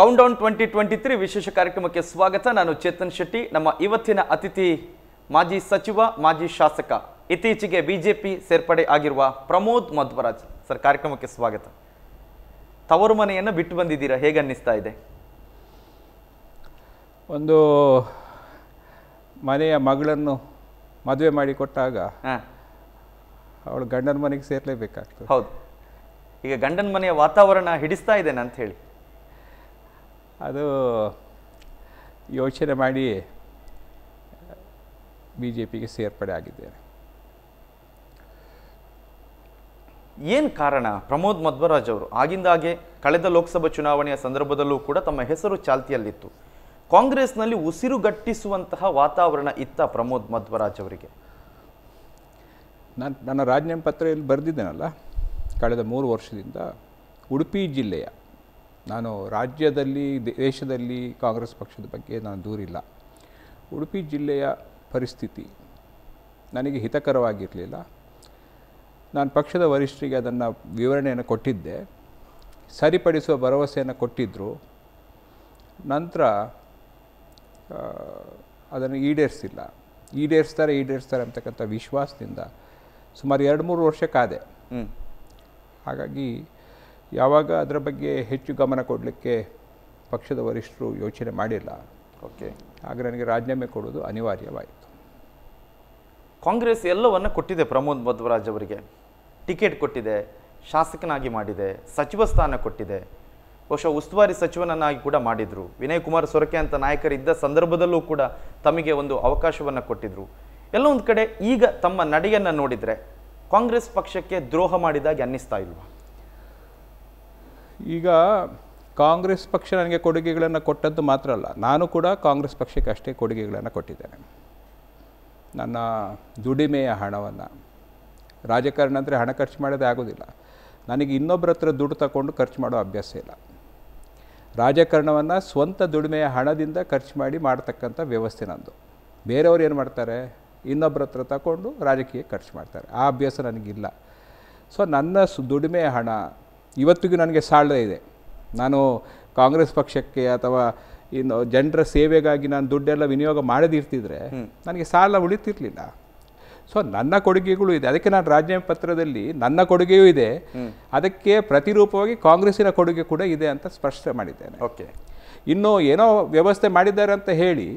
count countdown twenty twenty three ವಿಶೇಷ ಕಾರ್ಯಕ್ರಮಕ್ಕೆ ಸ್ವಾಗತ ನಾನು ಚೇತನ್ ಶೆಟ್ಟಿ ನಮ್ಮ ಇವತ್ತಿನ ಅತಿಥಿ ಮಾಜಿ ಸಚಿವ ಮಾಜಿ ಶಾಸಕ ಇತ್ತೀಚೆಗೆ ಬಿಜೆಪಿ ಸೇರ್ಪಡೆ ಆಗಿರುವ ಪ್ರಮೋದ್ ಮಧ್ವರಾಜ್ ಸರ್ ಕಾರ್ಯಕ್ರಮಕ್ಕೆ ಸ್ವಾಗತ ತವರು ಮನೆಯನ್ನು ಬಿಟ್ಟು ಬಂದಿದ್ದೀರಾ ಹೇಗೆ ಅನ್ನಿಸ್ತಾ ಇದೆ ಒಂದು ಮನೆಯ ಮಗಳನ್ನು ಮದುವೆ ಮಾಡಿಕೊಟ್ಟಾಗ ಅವಳು ಗಂಡನ ಮನೆಗೆ ಸೇರಲೇಬೇಕಾಗ್ತದೆ ಹೌದು ಈಗ ಗಂಡನ ಮನೆಯ ವಾತಾವರಣ ಹಿಡಿಸ್ತಾ ಇದ್ದೇನೆ ಅಂತ ಹೇಳಿ ಅದು ಯೋಚನೆ ಮಾಡಿ ಬಿ ಜೆ ಪಿಗೆ ಸೇರ್ಪಡೆ ಆಗಿದ್ದೇನೆ ಏನು ಕಾರಣ ಪ್ರಮೋದ್ ಮಧ್ವರಾಜ್ ಅವರು ಆಗಿಂದಾಗೆ ಕಳೆದ ಲೋಕಸಭಾ ಚುನಾವಣೆಯ ಸಂದರ್ಭದಲ್ಲೂ ಕೂಡ ತಮ್ಮ ಹೆಸರು ಚಾಲ್ತಿಯಲ್ಲಿತ್ತು ಕಾಂಗ್ರೆಸ್ನಲ್ಲಿ ಉಸಿರುಗಟ್ಟಿಸುವಂತಹ ವಾತಾವರಣ ಇತ್ತ ಪ್ರಮೋದ್ ಮಧ್ವರಾಜ್ ಅವರಿಗೆ ನಾನು ನನ್ನ ರಾಜೀನಾಮೆ ಪತ್ರ ಬರೆದಿದ್ದೇನಲ್ಲ ಕಳೆದ ಮೂರು ವರ್ಷದಿಂದ ಉಡುಪಿ ಜಿಲ್ಲೆಯ ನಾನು ರಾಜ್ಯದಲ್ಲಿ ದೇಶದಲ್ಲಿ ಕಾಂಗ್ರೆಸ್ ಪಕ್ಷದ ಬಗ್ಗೆ ನಾನು ದೂರಿಲ್ಲ ಉಡುಪಿ ಜಿಲ್ಲೆಯ ಪರಿಸ್ಥಿತಿ ನನಗೆ ಹಿತಕರವಾಗಿರಲಿಲ್ಲ ನಾನು ಪಕ್ಷದ ವರಿಷ್ಠರಿಗೆ ಅದನ್ನು ವಿವರಣೆಯನ್ನು ಕೊಟ್ಟಿದ್ದೆ ಸರಿಪಡಿಸುವ ಭರವಸೆಯನ್ನು ಕೊಟ್ಟಿದ್ದರು ನಂತರ ಅದನ್ನು ಈಡೇರಿಸಿಲ್ಲ ಈಡೇರಿಸ್ತಾರೆ ಈಡೇರಿಸ್ತಾರೆ ಅಂತಕ್ಕಂಥ ವಿಶ್ವಾಸದಿಂದ ಸುಮಾರು ಎರಡು ಮೂರು ವರ್ಷಕ್ಕಾದೆ ಹಾಗಾಗಿ ಯಾವಾಗ ಅದರ ಬಗ್ಗೆ ಹೆಚ್ಚು ಗಮನ ಕೊಡಲಿಕ್ಕೆ ಪಕ್ಷದ ವರಿಷ್ಠರು ಯೋಚನೆ ಮಾಡಿಲ್ಲ ಓಕೆ ಆಗ ನನಗೆ ರಾಜೀನಾಮೆ ಕೊಡುವುದು ಅನಿವಾರ್ಯವಾಯಿತು ಕಾಂಗ್ರೆಸ್ ಎಲ್ಲವನ್ನು ಕೊಟ್ಟಿದೆ ಪ್ರಮೋದ್ ಮಧ್ವರಾಜ್ ಅವರಿಗೆ ಟಿಕೆಟ್ ಕೊಟ್ಟಿದೆ ಶಾಸಕನಾಗಿ ಮಾಡಿದೆ ಸಚಿವ ಸ್ಥಾನ ಕೊಟ್ಟಿದೆ ಬಹುಶಃ ಉಸ್ತುವಾರಿ ಸಚಿವನನ್ನಾಗಿ ಕೂಡ ಮಾಡಿದರು ವಿನಯ್ ಕುಮಾರ್ ಸೊರಕೆ ಅಂತ ನಾಯಕರಿದ್ದ ಸಂದರ್ಭದಲ್ಲೂ ಕೂಡ ತಮಗೆ ಒಂದು ಅವಕಾಶವನ್ನು ಕೊಟ್ಟಿದ್ರು ಎಲ್ಲ ಕಡೆ ಈಗ ತಮ್ಮ ನಡೆಯನ್ನು ನೋಡಿದರೆ ಕಾಂಗ್ರೆಸ್ ಪಕ್ಷಕ್ಕೆ ದ್ರೋಹ ಮಾಡಿದಾಗಿ ಅನ್ನಿಸ್ತಾ ಇಲ್ವಾ ಈಗ ಕಾಂಗ್ರೆಸ್ ಪಕ್ಷ ನನಗೆ ಕೊಡುಗೆಗಳನ್ನು ಕೊಟ್ಟದ್ದು ಮಾತ್ರ ಅಲ್ಲ ನಾನು ಕೂಡ ಕಾಂಗ್ರೆಸ್ ಪಕ್ಷಕ್ಕೆ ಅಷ್ಟೇ ಕೊಡುಗೆಗಳನ್ನು ಕೊಟ್ಟಿದ್ದೇನೆ ನನ್ನ ದುಡಿಮೆಯ ಹಣವನ್ನು ರಾಜಕಾರಣ ಅಂದರೆ ಹಣ ಖರ್ಚು ಮಾಡೋದೇ ಆಗೋದಿಲ್ಲ ನನಗೆ ಇನ್ನೊಬ್ಬರ ಹತ್ರ ದುಡ್ಡು ತಗೊಂಡು ಖರ್ಚು ಮಾಡೋ ಅಭ್ಯಾಸ ಇಲ್ಲ ರಾಜಕಾರಣವನ್ನು ಸ್ವಂತ ದುಡಿಮೆಯ ಹಣದಿಂದ ಖರ್ಚು ಮಾಡಿ ಮಾಡ್ತಕ್ಕಂಥ ವ್ಯವಸ್ಥೆ ನಂದು ಬೇರೆಯವ್ರು ಏನು ಮಾಡ್ತಾರೆ ಇನ್ನೊಬ್ಬರ ಹತ್ರ ತಗೊಂಡು ರಾಜಕೀಯ ಖರ್ಚು ಮಾಡ್ತಾರೆ ಆ ಅಭ್ಯಾಸ ನನಗಿಲ್ಲ ಸೊ ನನ್ನ ಸು ದುಡಿಮೆಯ ಹಣ ಇವತ್ತಿಗೂ ನನಗೆ ಸಾಲ ಇದೆ ನಾನು ಕಾಂಗ್ರೆಸ್ ಪಕ್ಷಕ್ಕೆ ಅಥವಾ ಇನ್ನು ಜನರ ಸೇವೆಗಾಗಿ ನಾನು ದುಡ್ಡೆಲ್ಲ ವಿನಿಯೋಗ ಮಾಡದಿರ್ತಿದ್ರೆ ನನಗೆ ಸಾಲ ಉಳಿತಿರ್ಲಿಲ್ಲ ಸೊ ನನ್ನ ಕೊಡುಗೆಗಳು ಇದೆ ಅದಕ್ಕೆ ನಾನು ರಾಜೀನಾಮೆ ಪತ್ರದಲ್ಲಿ ನನ್ನ ಕೊಡುಗೆಯೂ ಇದೆ ಅದಕ್ಕೆ ಪ್ರತಿರೂಪವಾಗಿ ಕಾಂಗ್ರೆಸ್ಸಿನ ಕೊಡುಗೆ ಕೂಡ ಇದೆ ಅಂತ ಸ್ಪಷ್ಟ ಮಾಡಿದ್ದೇನೆ ಓಕೆ ಇನ್ನು ಏನೋ ವ್ಯವಸ್ಥೆ ಮಾಡಿದ್ದಾರೆ ಅಂತ ಹೇಳಿ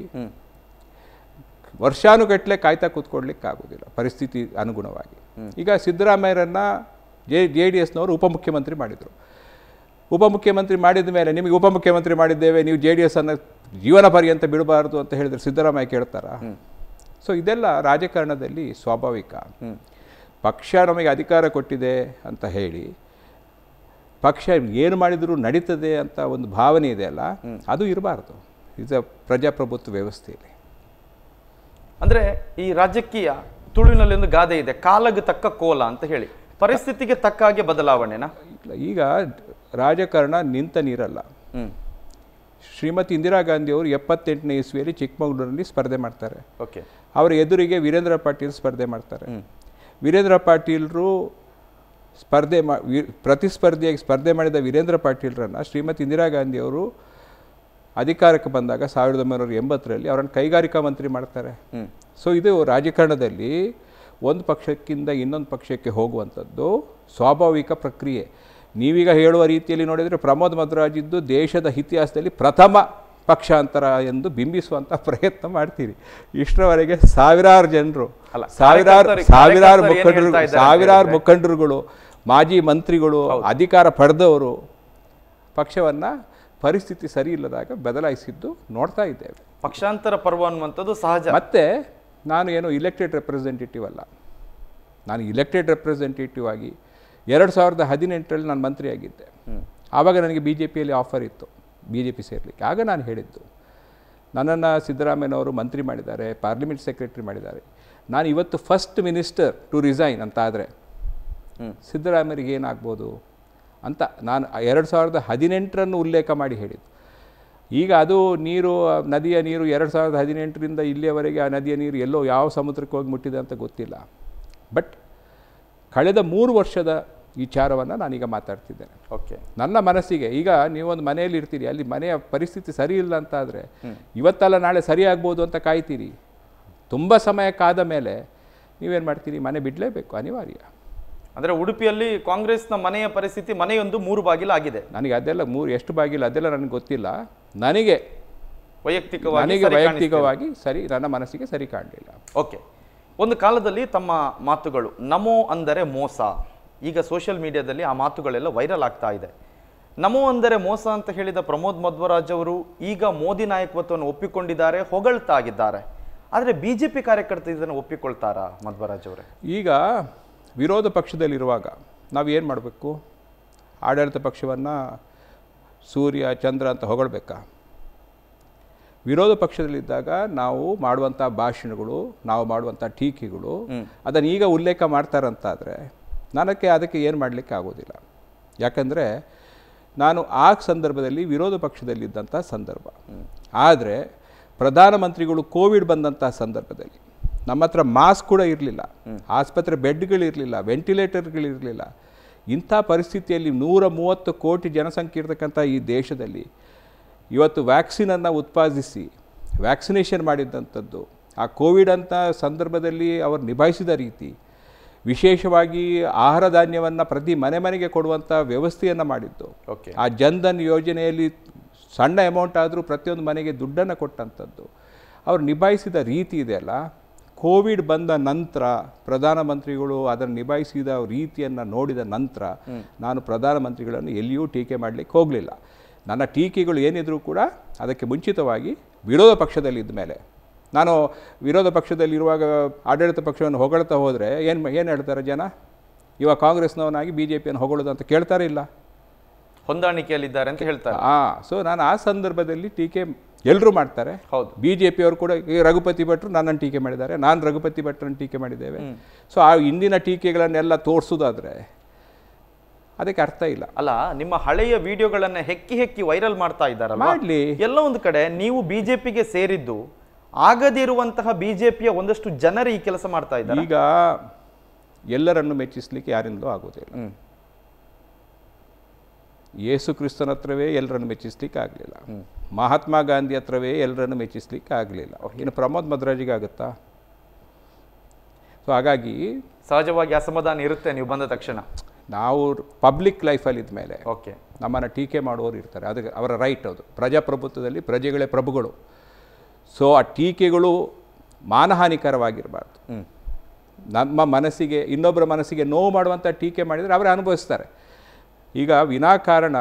ವರ್ಷಾನುಗಟ್ಟಲೆ ಕಾಯ್ತಾ ಕೂತ್ಕೊಡ್ಲಿಕ್ಕೆ ಆಗೋದಿಲ್ಲ ಪರಿಸ್ಥಿತಿ ಅನುಗುಣವಾಗಿ ಈಗ ಸಿದ್ದರಾಮಯ್ಯರನ್ನ ಜೆ ಜೆ ಡಿ ಎಸ್ನವರು ಉಪಮುಖ್ಯಮಂತ್ರಿ ಮಾಡಿದರು ಉಪಮುಖ್ಯಮಂತ್ರಿ ಮಾಡಿದ ಮೇಲೆ ನಿಮಗೆ ಉಪಮುಖ್ಯಮಂತ್ರಿ ಮಾಡಿದ್ದೇವೆ ನೀವು ಜೆ ಡಿ ಎಸ್ ಅನ್ನು ಜೀವನ ಪರ್ಯಂತ ಬಿಡಬಾರದು ಅಂತ ಹೇಳಿದರೆ ಸಿದ್ದರಾಮಯ್ಯ ಕೇಳ್ತಾರಾ ಸೊ ಇದೆಲ್ಲ ರಾಜಕಾರಣದಲ್ಲಿ ಸ್ವಾಭಾವಿಕ ಪಕ್ಷ ನಮಗೆ ಅಧಿಕಾರ ಕೊಟ್ಟಿದೆ ಅಂತ ಹೇಳಿ ಪಕ್ಷ ಏನು ಮಾಡಿದರೂ ನಡೀತದೆ ಅಂತ ಒಂದು ಭಾವನೆ ಇದೆ ಅಲ್ಲ ಅದು ಇರಬಾರ್ದು ಇದು ಪ್ರಜಾಪ್ರಭುತ್ವ ವ್ಯವಸ್ಥೆಯಲ್ಲಿ ಅಂದರೆ ಈ ರಾಜಕೀಯ ತುಳುವಿನಲ್ಲಿ ಒಂದು ಗಾದೆ ಇದೆ ಕಾಲಗ ತಕ್ಕ ಕೋಲ ಅಂತ ಹೇಳಿ ಪರಿಸ್ಥಿತಿಗೆ ತಕ್ಕ ಹಾಗೆ ಬದಲಾವಣೆನಾ ಈಗ ರಾಜಕಾರಣ ನಿಂತ ನೀರಲ್ಲ ಶ್ರೀಮತಿ ಇಂದಿರಾ ಗಾಂಧಿ ಅವರು ಎಪ್ಪತ್ತೆಂಟನೇ ಇಸ್ವಿಯಲ್ಲಿ ಚಿಕ್ಕಮಗಳೂರಿನಲ್ಲಿ ಸ್ಪರ್ಧೆ ಮಾಡ್ತಾರೆ ಓಕೆ ಅವರ ಎದುರಿಗೆ ವೀರೇಂದ್ರ ಪಾಟೀಲ್ ಸ್ಪರ್ಧೆ ಮಾಡ್ತಾರೆ ವೀರೇಂದ್ರ ಪಾಟೀಲ್ರು ಸ್ಪರ್ಧೆ ಮಾ ಪ್ರತಿಸ್ಪರ್ಧಿಯಾಗಿ ಸ್ಪರ್ಧೆ ಮಾಡಿದ ವೀರೇಂದ್ರ ಪಾಟೀಲರನ್ನು ಶ್ರೀಮತಿ ಇಂದಿರಾ ಗಾಂಧಿ ಅವರು ಅಧಿಕಾರಕ್ಕೆ ಬಂದಾಗ ಸಾವಿರದ ಒಂಬೈನೂರ ಎಂಬತ್ತರಲ್ಲಿ ಅವರನ್ನು ಕೈಗಾರಿಕಾ ಮಂತ್ರಿ ಮಾಡ್ತಾರೆ ಸೊ ಇದು ರಾಜಕಾರಣದಲ್ಲಿ ಒಂದು ಪಕ್ಷಕ್ಕಿಂತ ಇನ್ನೊಂದು ಪಕ್ಷಕ್ಕೆ ಹೋಗುವಂಥದ್ದು ಸ್ವಾಭಾವಿಕ ಪ್ರಕ್ರಿಯೆ ನೀವೀಗ ಹೇಳುವ ರೀತಿಯಲ್ಲಿ ನೋಡಿದರೆ ಪ್ರಮೋದ್ ಇದ್ದು ದೇಶದ ಇತಿಹಾಸದಲ್ಲಿ ಪ್ರಥಮ ಪಕ್ಷಾಂತರ ಎಂದು ಬಿಂಬಿಸುವಂಥ ಪ್ರಯತ್ನ ಮಾಡ್ತೀರಿ ಇಷ್ಟರವರೆಗೆ ಸಾವಿರಾರು ಜನರು ಸಾವಿರಾರು ಸಾವಿರಾರು ಮುಖಂಡರು ಸಾವಿರಾರು ಮುಖಂಡರುಗಳು ಮಾಜಿ ಮಂತ್ರಿಗಳು ಅಧಿಕಾರ ಪಡೆದವರು ಪಕ್ಷವನ್ನು ಪರಿಸ್ಥಿತಿ ಸರಿ ಇಲ್ಲದಾಗ ಬದಲಾಯಿಸಿದ್ದು ನೋಡ್ತಾ ಇದ್ದೇವೆ ಪಕ್ಷಾಂತರ ಪರ್ವ ಅನ್ನುವಂಥದ್ದು ಸಹಜ ಮತ್ತೆ ನಾನು ಏನು ಇಲೆಕ್ಟೆಡ್ ರೆಪ್ರೆಸೆಂಟೇಟಿವ್ ಅಲ್ಲ ನಾನು ಇಲೆಕ್ಟೆಡ್ ರೆಪ್ರೆಸೆಂಟೇಟಿವ್ ಆಗಿ ಎರಡು ಸಾವಿರದ ಹದಿನೆಂಟರಲ್ಲಿ ನಾನು ಮಂತ್ರಿಯಾಗಿದ್ದೆ ಆವಾಗ ನನಗೆ ಬಿ ಜೆ ಪಿಯಲ್ಲಿ ಆಫರ್ ಇತ್ತು ಬಿ ಜೆ ಪಿ ಸೇರಲಿಕ್ಕೆ ಆಗ ನಾನು ಹೇಳಿದ್ದು ನನ್ನನ್ನು ಸಿದ್ದರಾಮಯ್ಯನವರು ಮಂತ್ರಿ ಮಾಡಿದ್ದಾರೆ ಪಾರ್ಲಿಮೆಂಟ್ ಸೆಕ್ರೆಟ್ರಿ ಮಾಡಿದ್ದಾರೆ ನಾನು ಇವತ್ತು ಫಸ್ಟ್ ಮಿನಿಸ್ಟರ್ ಟು ರಿಸೈನ್ ಅಂತ ಆದರೆ ಸಿದ್ದರಾಮಯ್ಯರಿಗೆ ಏನಾಗ್ಬೋದು ಅಂತ ನಾನು ಎರಡು ಸಾವಿರದ ಹದಿನೆಂಟರನ್ನು ಉಲ್ಲೇಖ ಮಾಡಿ ಹೇಳಿದ್ದು ಈಗ ಅದು ನೀರು ನದಿಯ ನೀರು ಎರಡು ಸಾವಿರದ ಹದಿನೆಂಟರಿಂದ ಇಲ್ಲಿಯವರೆಗೆ ಆ ನದಿಯ ನೀರು ಎಲ್ಲೋ ಯಾವ ಸಮುದ್ರಕ್ಕೆ ಹೋಗಿ ಮುಟ್ಟಿದೆ ಅಂತ ಗೊತ್ತಿಲ್ಲ ಬಟ್ ಕಳೆದ ಮೂರು ವರ್ಷದ ವಿಚಾರವನ್ನು ನಾನೀಗ ಮಾತಾಡ್ತಿದ್ದೇನೆ ಓಕೆ ನನ್ನ ಮನಸ್ಸಿಗೆ ಈಗ ನೀವೊಂದು ಮನೆಯಲ್ಲಿ ಇರ್ತೀರಿ ಅಲ್ಲಿ ಮನೆಯ ಪರಿಸ್ಥಿತಿ ಸರಿ ಇಲ್ಲ ಅಂತ ಆದರೆ ಇವತ್ತಲ್ಲ ನಾಳೆ ಸರಿ ಆಗ್ಬೋದು ಅಂತ ಕಾಯ್ತೀರಿ ತುಂಬ ಸಮಯ ಕಾದ ಮೇಲೆ ನೀವೇನು ಮಾಡ್ತೀರಿ ಮನೆ ಬಿಡಲೇಬೇಕು ಅನಿವಾರ್ಯ ಅಂದ್ರೆ ಉಡುಪಿಯಲ್ಲಿ ಕಾಂಗ್ರೆಸ್ನ ಮನೆಯ ಪರಿಸ್ಥಿತಿ ಮನೆಯೊಂದು ಮೂರು ಆಗಿದೆ ನನಗೆ ಅದೆಲ್ಲ ಮೂರು ಎಷ್ಟು ಬಾಗಿಲು ಅದೆಲ್ಲ ನನಗೆ ಗೊತ್ತಿಲ್ಲ ನನಗೆ ವೈಯಕ್ತಿಕವಾಗಿ ನನಗೆ ವೈಯಕ್ತಿಕವಾಗಿ ಸರಿ ನನ್ನ ಮನಸ್ಸಿಗೆ ಸರಿ ಕಾಣಲಿಲ್ಲ ಓಕೆ ಒಂದು ಕಾಲದಲ್ಲಿ ತಮ್ಮ ಮಾತುಗಳು ನಮೋ ಅಂದರೆ ಮೋಸ ಈಗ ಸೋಷಿಯಲ್ ಮೀಡಿಯಾದಲ್ಲಿ ಆ ಮಾತುಗಳೆಲ್ಲ ವೈರಲ್ ಆಗ್ತಾ ಇದೆ ನಮೋ ಅಂದರೆ ಮೋಸ ಅಂತ ಹೇಳಿದ ಪ್ರಮೋದ್ ಮಧ್ವರಾಜ್ ಅವರು ಈಗ ಮೋದಿ ನಾಯಕತ್ವವನ್ನು ಒಪ್ಪಿಕೊಂಡಿದ್ದಾರೆ ಹೊಗಳ್ತಾ ಆಗಿದ್ದಾರೆ ಆದರೆ ಬಿ ಜೆ ಪಿ ಕಾರ್ಯಕರ್ತರು ಇದನ್ನು ಒಪ್ಪಿಕೊಳ್ತಾರಾ ಮಧ್ವರಾಜ್ ಅವರೇ ಈಗ ವಿರೋಧ ಪಕ್ಷದಲ್ಲಿರುವಾಗ ನಾವು ಏನು ಮಾಡಬೇಕು ಆಡಳಿತ ಪಕ್ಷವನ್ನು ಸೂರ್ಯ ಚಂದ್ರ ಅಂತ ಹೊಗಳಬೇಕಾ ವಿರೋಧ ಪಕ್ಷದಲ್ಲಿದ್ದಾಗ ನಾವು ಮಾಡುವಂಥ ಭಾಷಣಗಳು ನಾವು ಮಾಡುವಂಥ ಟೀಕೆಗಳು ಅದನ್ನು ಈಗ ಉಲ್ಲೇಖ ಮಾಡ್ತಾರಂತಾದರೆ ನನಗೆ ಅದಕ್ಕೆ ಏನು ಮಾಡಲಿಕ್ಕೆ ಆಗೋದಿಲ್ಲ ಯಾಕಂದರೆ ನಾನು ಆ ಸಂದರ್ಭದಲ್ಲಿ ವಿರೋಧ ಪಕ್ಷದಲ್ಲಿದ್ದಂಥ ಸಂದರ್ಭ ಆದರೆ ಪ್ರಧಾನಮಂತ್ರಿಗಳು ಕೋವಿಡ್ ಬಂದಂಥ ಸಂದರ್ಭದಲ್ಲಿ ನಮ್ಮ ಹತ್ರ ಮಾಸ್ಕ್ ಕೂಡ ಇರಲಿಲ್ಲ ಆಸ್ಪತ್ರೆ ಬೆಡ್ಗಳಿರಲಿಲ್ಲ ವೆಂಟಿಲೇಟರ್ಗಳಿರಲಿಲ್ಲ ಇಂಥ ಪರಿಸ್ಥಿತಿಯಲ್ಲಿ ನೂರ ಮೂವತ್ತು ಕೋಟಿ ಜನಸಂಖ್ಯೆ ಇರತಕ್ಕಂಥ ಈ ದೇಶದಲ್ಲಿ ಇವತ್ತು ವ್ಯಾಕ್ಸಿನನ್ನು ಉತ್ಪಾದಿಸಿ ವ್ಯಾಕ್ಸಿನೇಷನ್ ಮಾಡಿದಂಥದ್ದು ಆ ಕೋವಿಡ್ ಅಂತ ಸಂದರ್ಭದಲ್ಲಿ ಅವರು ನಿಭಾಯಿಸಿದ ರೀತಿ ವಿಶೇಷವಾಗಿ ಆಹಾರ ಧಾನ್ಯವನ್ನು ಪ್ರತಿ ಮನೆ ಮನೆಗೆ ಕೊಡುವಂಥ ವ್ಯವಸ್ಥೆಯನ್ನು ಮಾಡಿದ್ದು ಓಕೆ ಆ ಜನ್ಧನ್ ಯೋಜನೆಯಲ್ಲಿ ಸಣ್ಣ ಅಮೌಂಟ್ ಆದರೂ ಪ್ರತಿಯೊಂದು ಮನೆಗೆ ದುಡ್ಡನ್ನು ಕೊಟ್ಟಂಥದ್ದು ಅವರು ನಿಭಾಯಿಸಿದ ರೀತಿ ಇದೆಯಲ್ಲ ಕೋವಿಡ್ ಬಂದ ನಂತರ ಪ್ರಧಾನಮಂತ್ರಿಗಳು ಅದನ್ನು ನಿಭಾಯಿಸಿದ ರೀತಿಯನ್ನು ನೋಡಿದ ನಂತರ ನಾನು ಪ್ರಧಾನಮಂತ್ರಿಗಳನ್ನು ಎಲ್ಲಿಯೂ ಟೀಕೆ ಮಾಡಲಿಕ್ಕೆ ಹೋಗಲಿಲ್ಲ ನನ್ನ ಟೀಕೆಗಳು ಏನಿದ್ರೂ ಕೂಡ ಅದಕ್ಕೆ ಮುಂಚಿತವಾಗಿ ವಿರೋಧ ಪಕ್ಷದಲ್ಲಿದ್ದ ಮೇಲೆ ನಾನು ವಿರೋಧ ಪಕ್ಷದಲ್ಲಿರುವಾಗ ಆಡಳಿತ ಪಕ್ಷವನ್ನು ಹೊಗಳ್ತಾ ಹೋದರೆ ಏನು ಏನು ಹೇಳ್ತಾರೆ ಜನ ಇವಾಗ ಕಾಂಗ್ರೆಸ್ನವನಾಗಿ ಬಿ ಜೆ ಪಿಯನ್ನು ಹೊಗಳೋದು ಅಂತ ಕೇಳ್ತಾರಿಲ್ಲ ಹೊಂದಾಣಿಕೆಯಲ್ಲಿದ್ದಾರೆ ಅಂತ ಹೇಳ್ತಾರೆ ಹಾಂ ಸೊ ನಾನು ಆ ಸಂದರ್ಭದಲ್ಲಿ ಟೀಕೆ ಎಲ್ಲರೂ ಮಾಡ್ತಾರೆ ಹೌದು ಬಿ ಜೆ ಪಿಯವರು ಕೂಡ ರಘುಪತಿ ಭಟ್ರು ನನ್ನನ್ನು ಟೀಕೆ ಮಾಡಿದ್ದಾರೆ ನಾನು ರಘುಪತಿ ಭಟ್ರನ್ನು ಟೀಕೆ ಮಾಡಿದ್ದೇವೆ ಸೊ ಆ ಹಿಂದಿನ ಟೀಕೆಗಳನ್ನೆಲ್ಲ ತೋರಿಸೋದಾದರೆ ಅದಕ್ಕೆ ಅರ್ಥ ಇಲ್ಲ ಅಲ್ಲ ನಿಮ್ಮ ಹಳೆಯ ವಿಡಿಯೋಗಳನ್ನ ಹೆಕ್ಕಿ ಹೆಕ್ಕಿ ವೈರಲ್ ಮಾಡ್ತಾ ಇದ್ದಾರಲ್ಲ ಮಾಡಲಿ ಎಲ್ಲ ಒಂದು ಕಡೆ ನೀವು ಬಿಜೆಪಿಗೆ ಸೇರಿದ್ದು ಆಗದಿರುವಂತಹ ಬಿಜೆಪಿಯ ಒಂದಷ್ಟು ಜನರು ಈ ಕೆಲಸ ಮಾಡ್ತಾ ಇದ್ದಾರೆ ಈಗ ಎಲ್ಲರನ್ನು ಮೆಚ್ಚಿಸ್ಲಿಕ್ಕೆ ಯಾರಿಂದಲೂ ಆಗೋದಿಲ್ಲ ಯೇಸು ಕ್ರಿಸ್ತನ ಹತ್ರವೇ ಎಲ್ಲರನ್ನು ಮೆಚ್ಚಿಸ್ಲಿಕ್ಕೆ ಆಗಲಿಲ್ಲ ಮಹಾತ್ಮ ಗಾಂಧಿ ಹತ್ರವೇ ಎಲ್ಲರನ್ನು ಮೆಚ್ಚಿಸ್ಲಿಕ್ಕೆ ಆಗಲಿಲ್ಲ ಇನ್ನು ಪ್ರಮೋದ್ ಮದ್ರಾಜಿಗೆ ಆಗುತ್ತಾ ಸೊ ಹಾಗಾಗಿ ಸಹಜವಾಗಿ ಅಸಮಾಧಾನ ಇರುತ್ತೆ ನೀವು ಬಂದ ತಕ್ಷಣ ನಾವು ಪಬ್ಲಿಕ್ ಲೈಫಲ್ಲಿ ಇದ್ಮೇಲೆ ಓಕೆ ನಮ್ಮನ್ನು ಟೀಕೆ ಮಾಡುವವರು ಇರ್ತಾರೆ ಅದಕ್ಕೆ ಅವರ ರೈಟ್ ಅದು ಪ್ರಜಾಪ್ರಭುತ್ವದಲ್ಲಿ ಪ್ರಜೆಗಳೇ ಪ್ರಭುಗಳು ಸೊ ಆ ಟೀಕೆಗಳು ಮಾನಹಾನಿಕರವಾಗಿರಬಾರ್ದು ನಮ್ಮ ಮನಸ್ಸಿಗೆ ಇನ್ನೊಬ್ಬರ ಮನಸ್ಸಿಗೆ ನೋವು ಮಾಡುವಂಥ ಟೀಕೆ ಮಾಡಿದರೆ ಅವರೇ ಅನುಭವಿಸ್ತಾರೆ ಈಗ ವಿನಾಕಾರಣ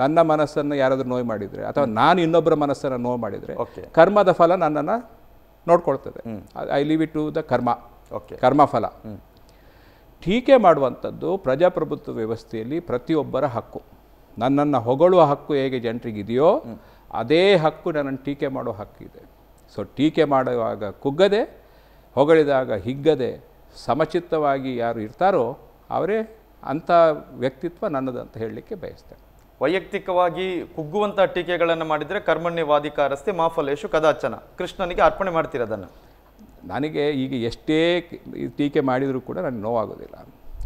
ನನ್ನ ಮನಸ್ಸನ್ನು ಯಾರಾದರೂ ನೋವು ಮಾಡಿದರೆ ಅಥವಾ ನಾನು ಇನ್ನೊಬ್ಬರ ಮನಸ್ಸನ್ನು ನೋವು ಮಾಡಿದರೆ ಕರ್ಮದ ಫಲ ನನ್ನನ್ನು ನೋಡ್ಕೊಳ್ತದೆ I live it to the karma ಕರ್ಮ ಫಲ ಟೀಕೆ ಮಾಡುವಂಥದ್ದು ಪ್ರಜಾಪ್ರಭುತ್ವ ವ್ಯವಸ್ಥೆಯಲ್ಲಿ ಪ್ರತಿಯೊಬ್ಬರ ಹಕ್ಕು ನನ್ನನ್ನು ಹೊಗಳುವ ಹಕ್ಕು ಹೇಗೆ ಜನರಿಗಿದೆಯೋ ಅದೇ ಹಕ್ಕು ನನ್ನನ್ನು ಟೀಕೆ ಮಾಡುವ ಹಕ್ಕಿದೆ ಸೊ ಟೀಕೆ ಮಾಡುವಾಗ ಕುಗ್ಗದೆ ಹೊಗಳಿದಾಗ ಹಿಗ್ಗದೆ ಸಮಚಿತ್ತವಾಗಿ ಯಾರು ಇರ್ತಾರೋ ಅವರೇ ಅಂಥ ವ್ಯಕ್ತಿತ್ವ ನನ್ನದು ಅಂತ ಹೇಳಲಿಕ್ಕೆ ಬಯಸ್ತೇನೆ ವೈಯಕ್ತಿಕವಾಗಿ ಕುಗ್ಗುವಂಥ ಟೀಕೆಗಳನ್ನು ಮಾಡಿದರೆ ಕರ್ಮಣ್ಯ ರಸ್ತೆ ಮಾಫಲೇಶು ಕದಾಚನ ಕೃಷ್ಣನಿಗೆ ಅರ್ಪಣೆ ಮಾಡ್ತೀರ ನನಗೆ ಈಗ ಎಷ್ಟೇ ಟೀಕೆ ಮಾಡಿದರೂ ಕೂಡ ನನಗೆ ನೋವಾಗೋದಿಲ್ಲ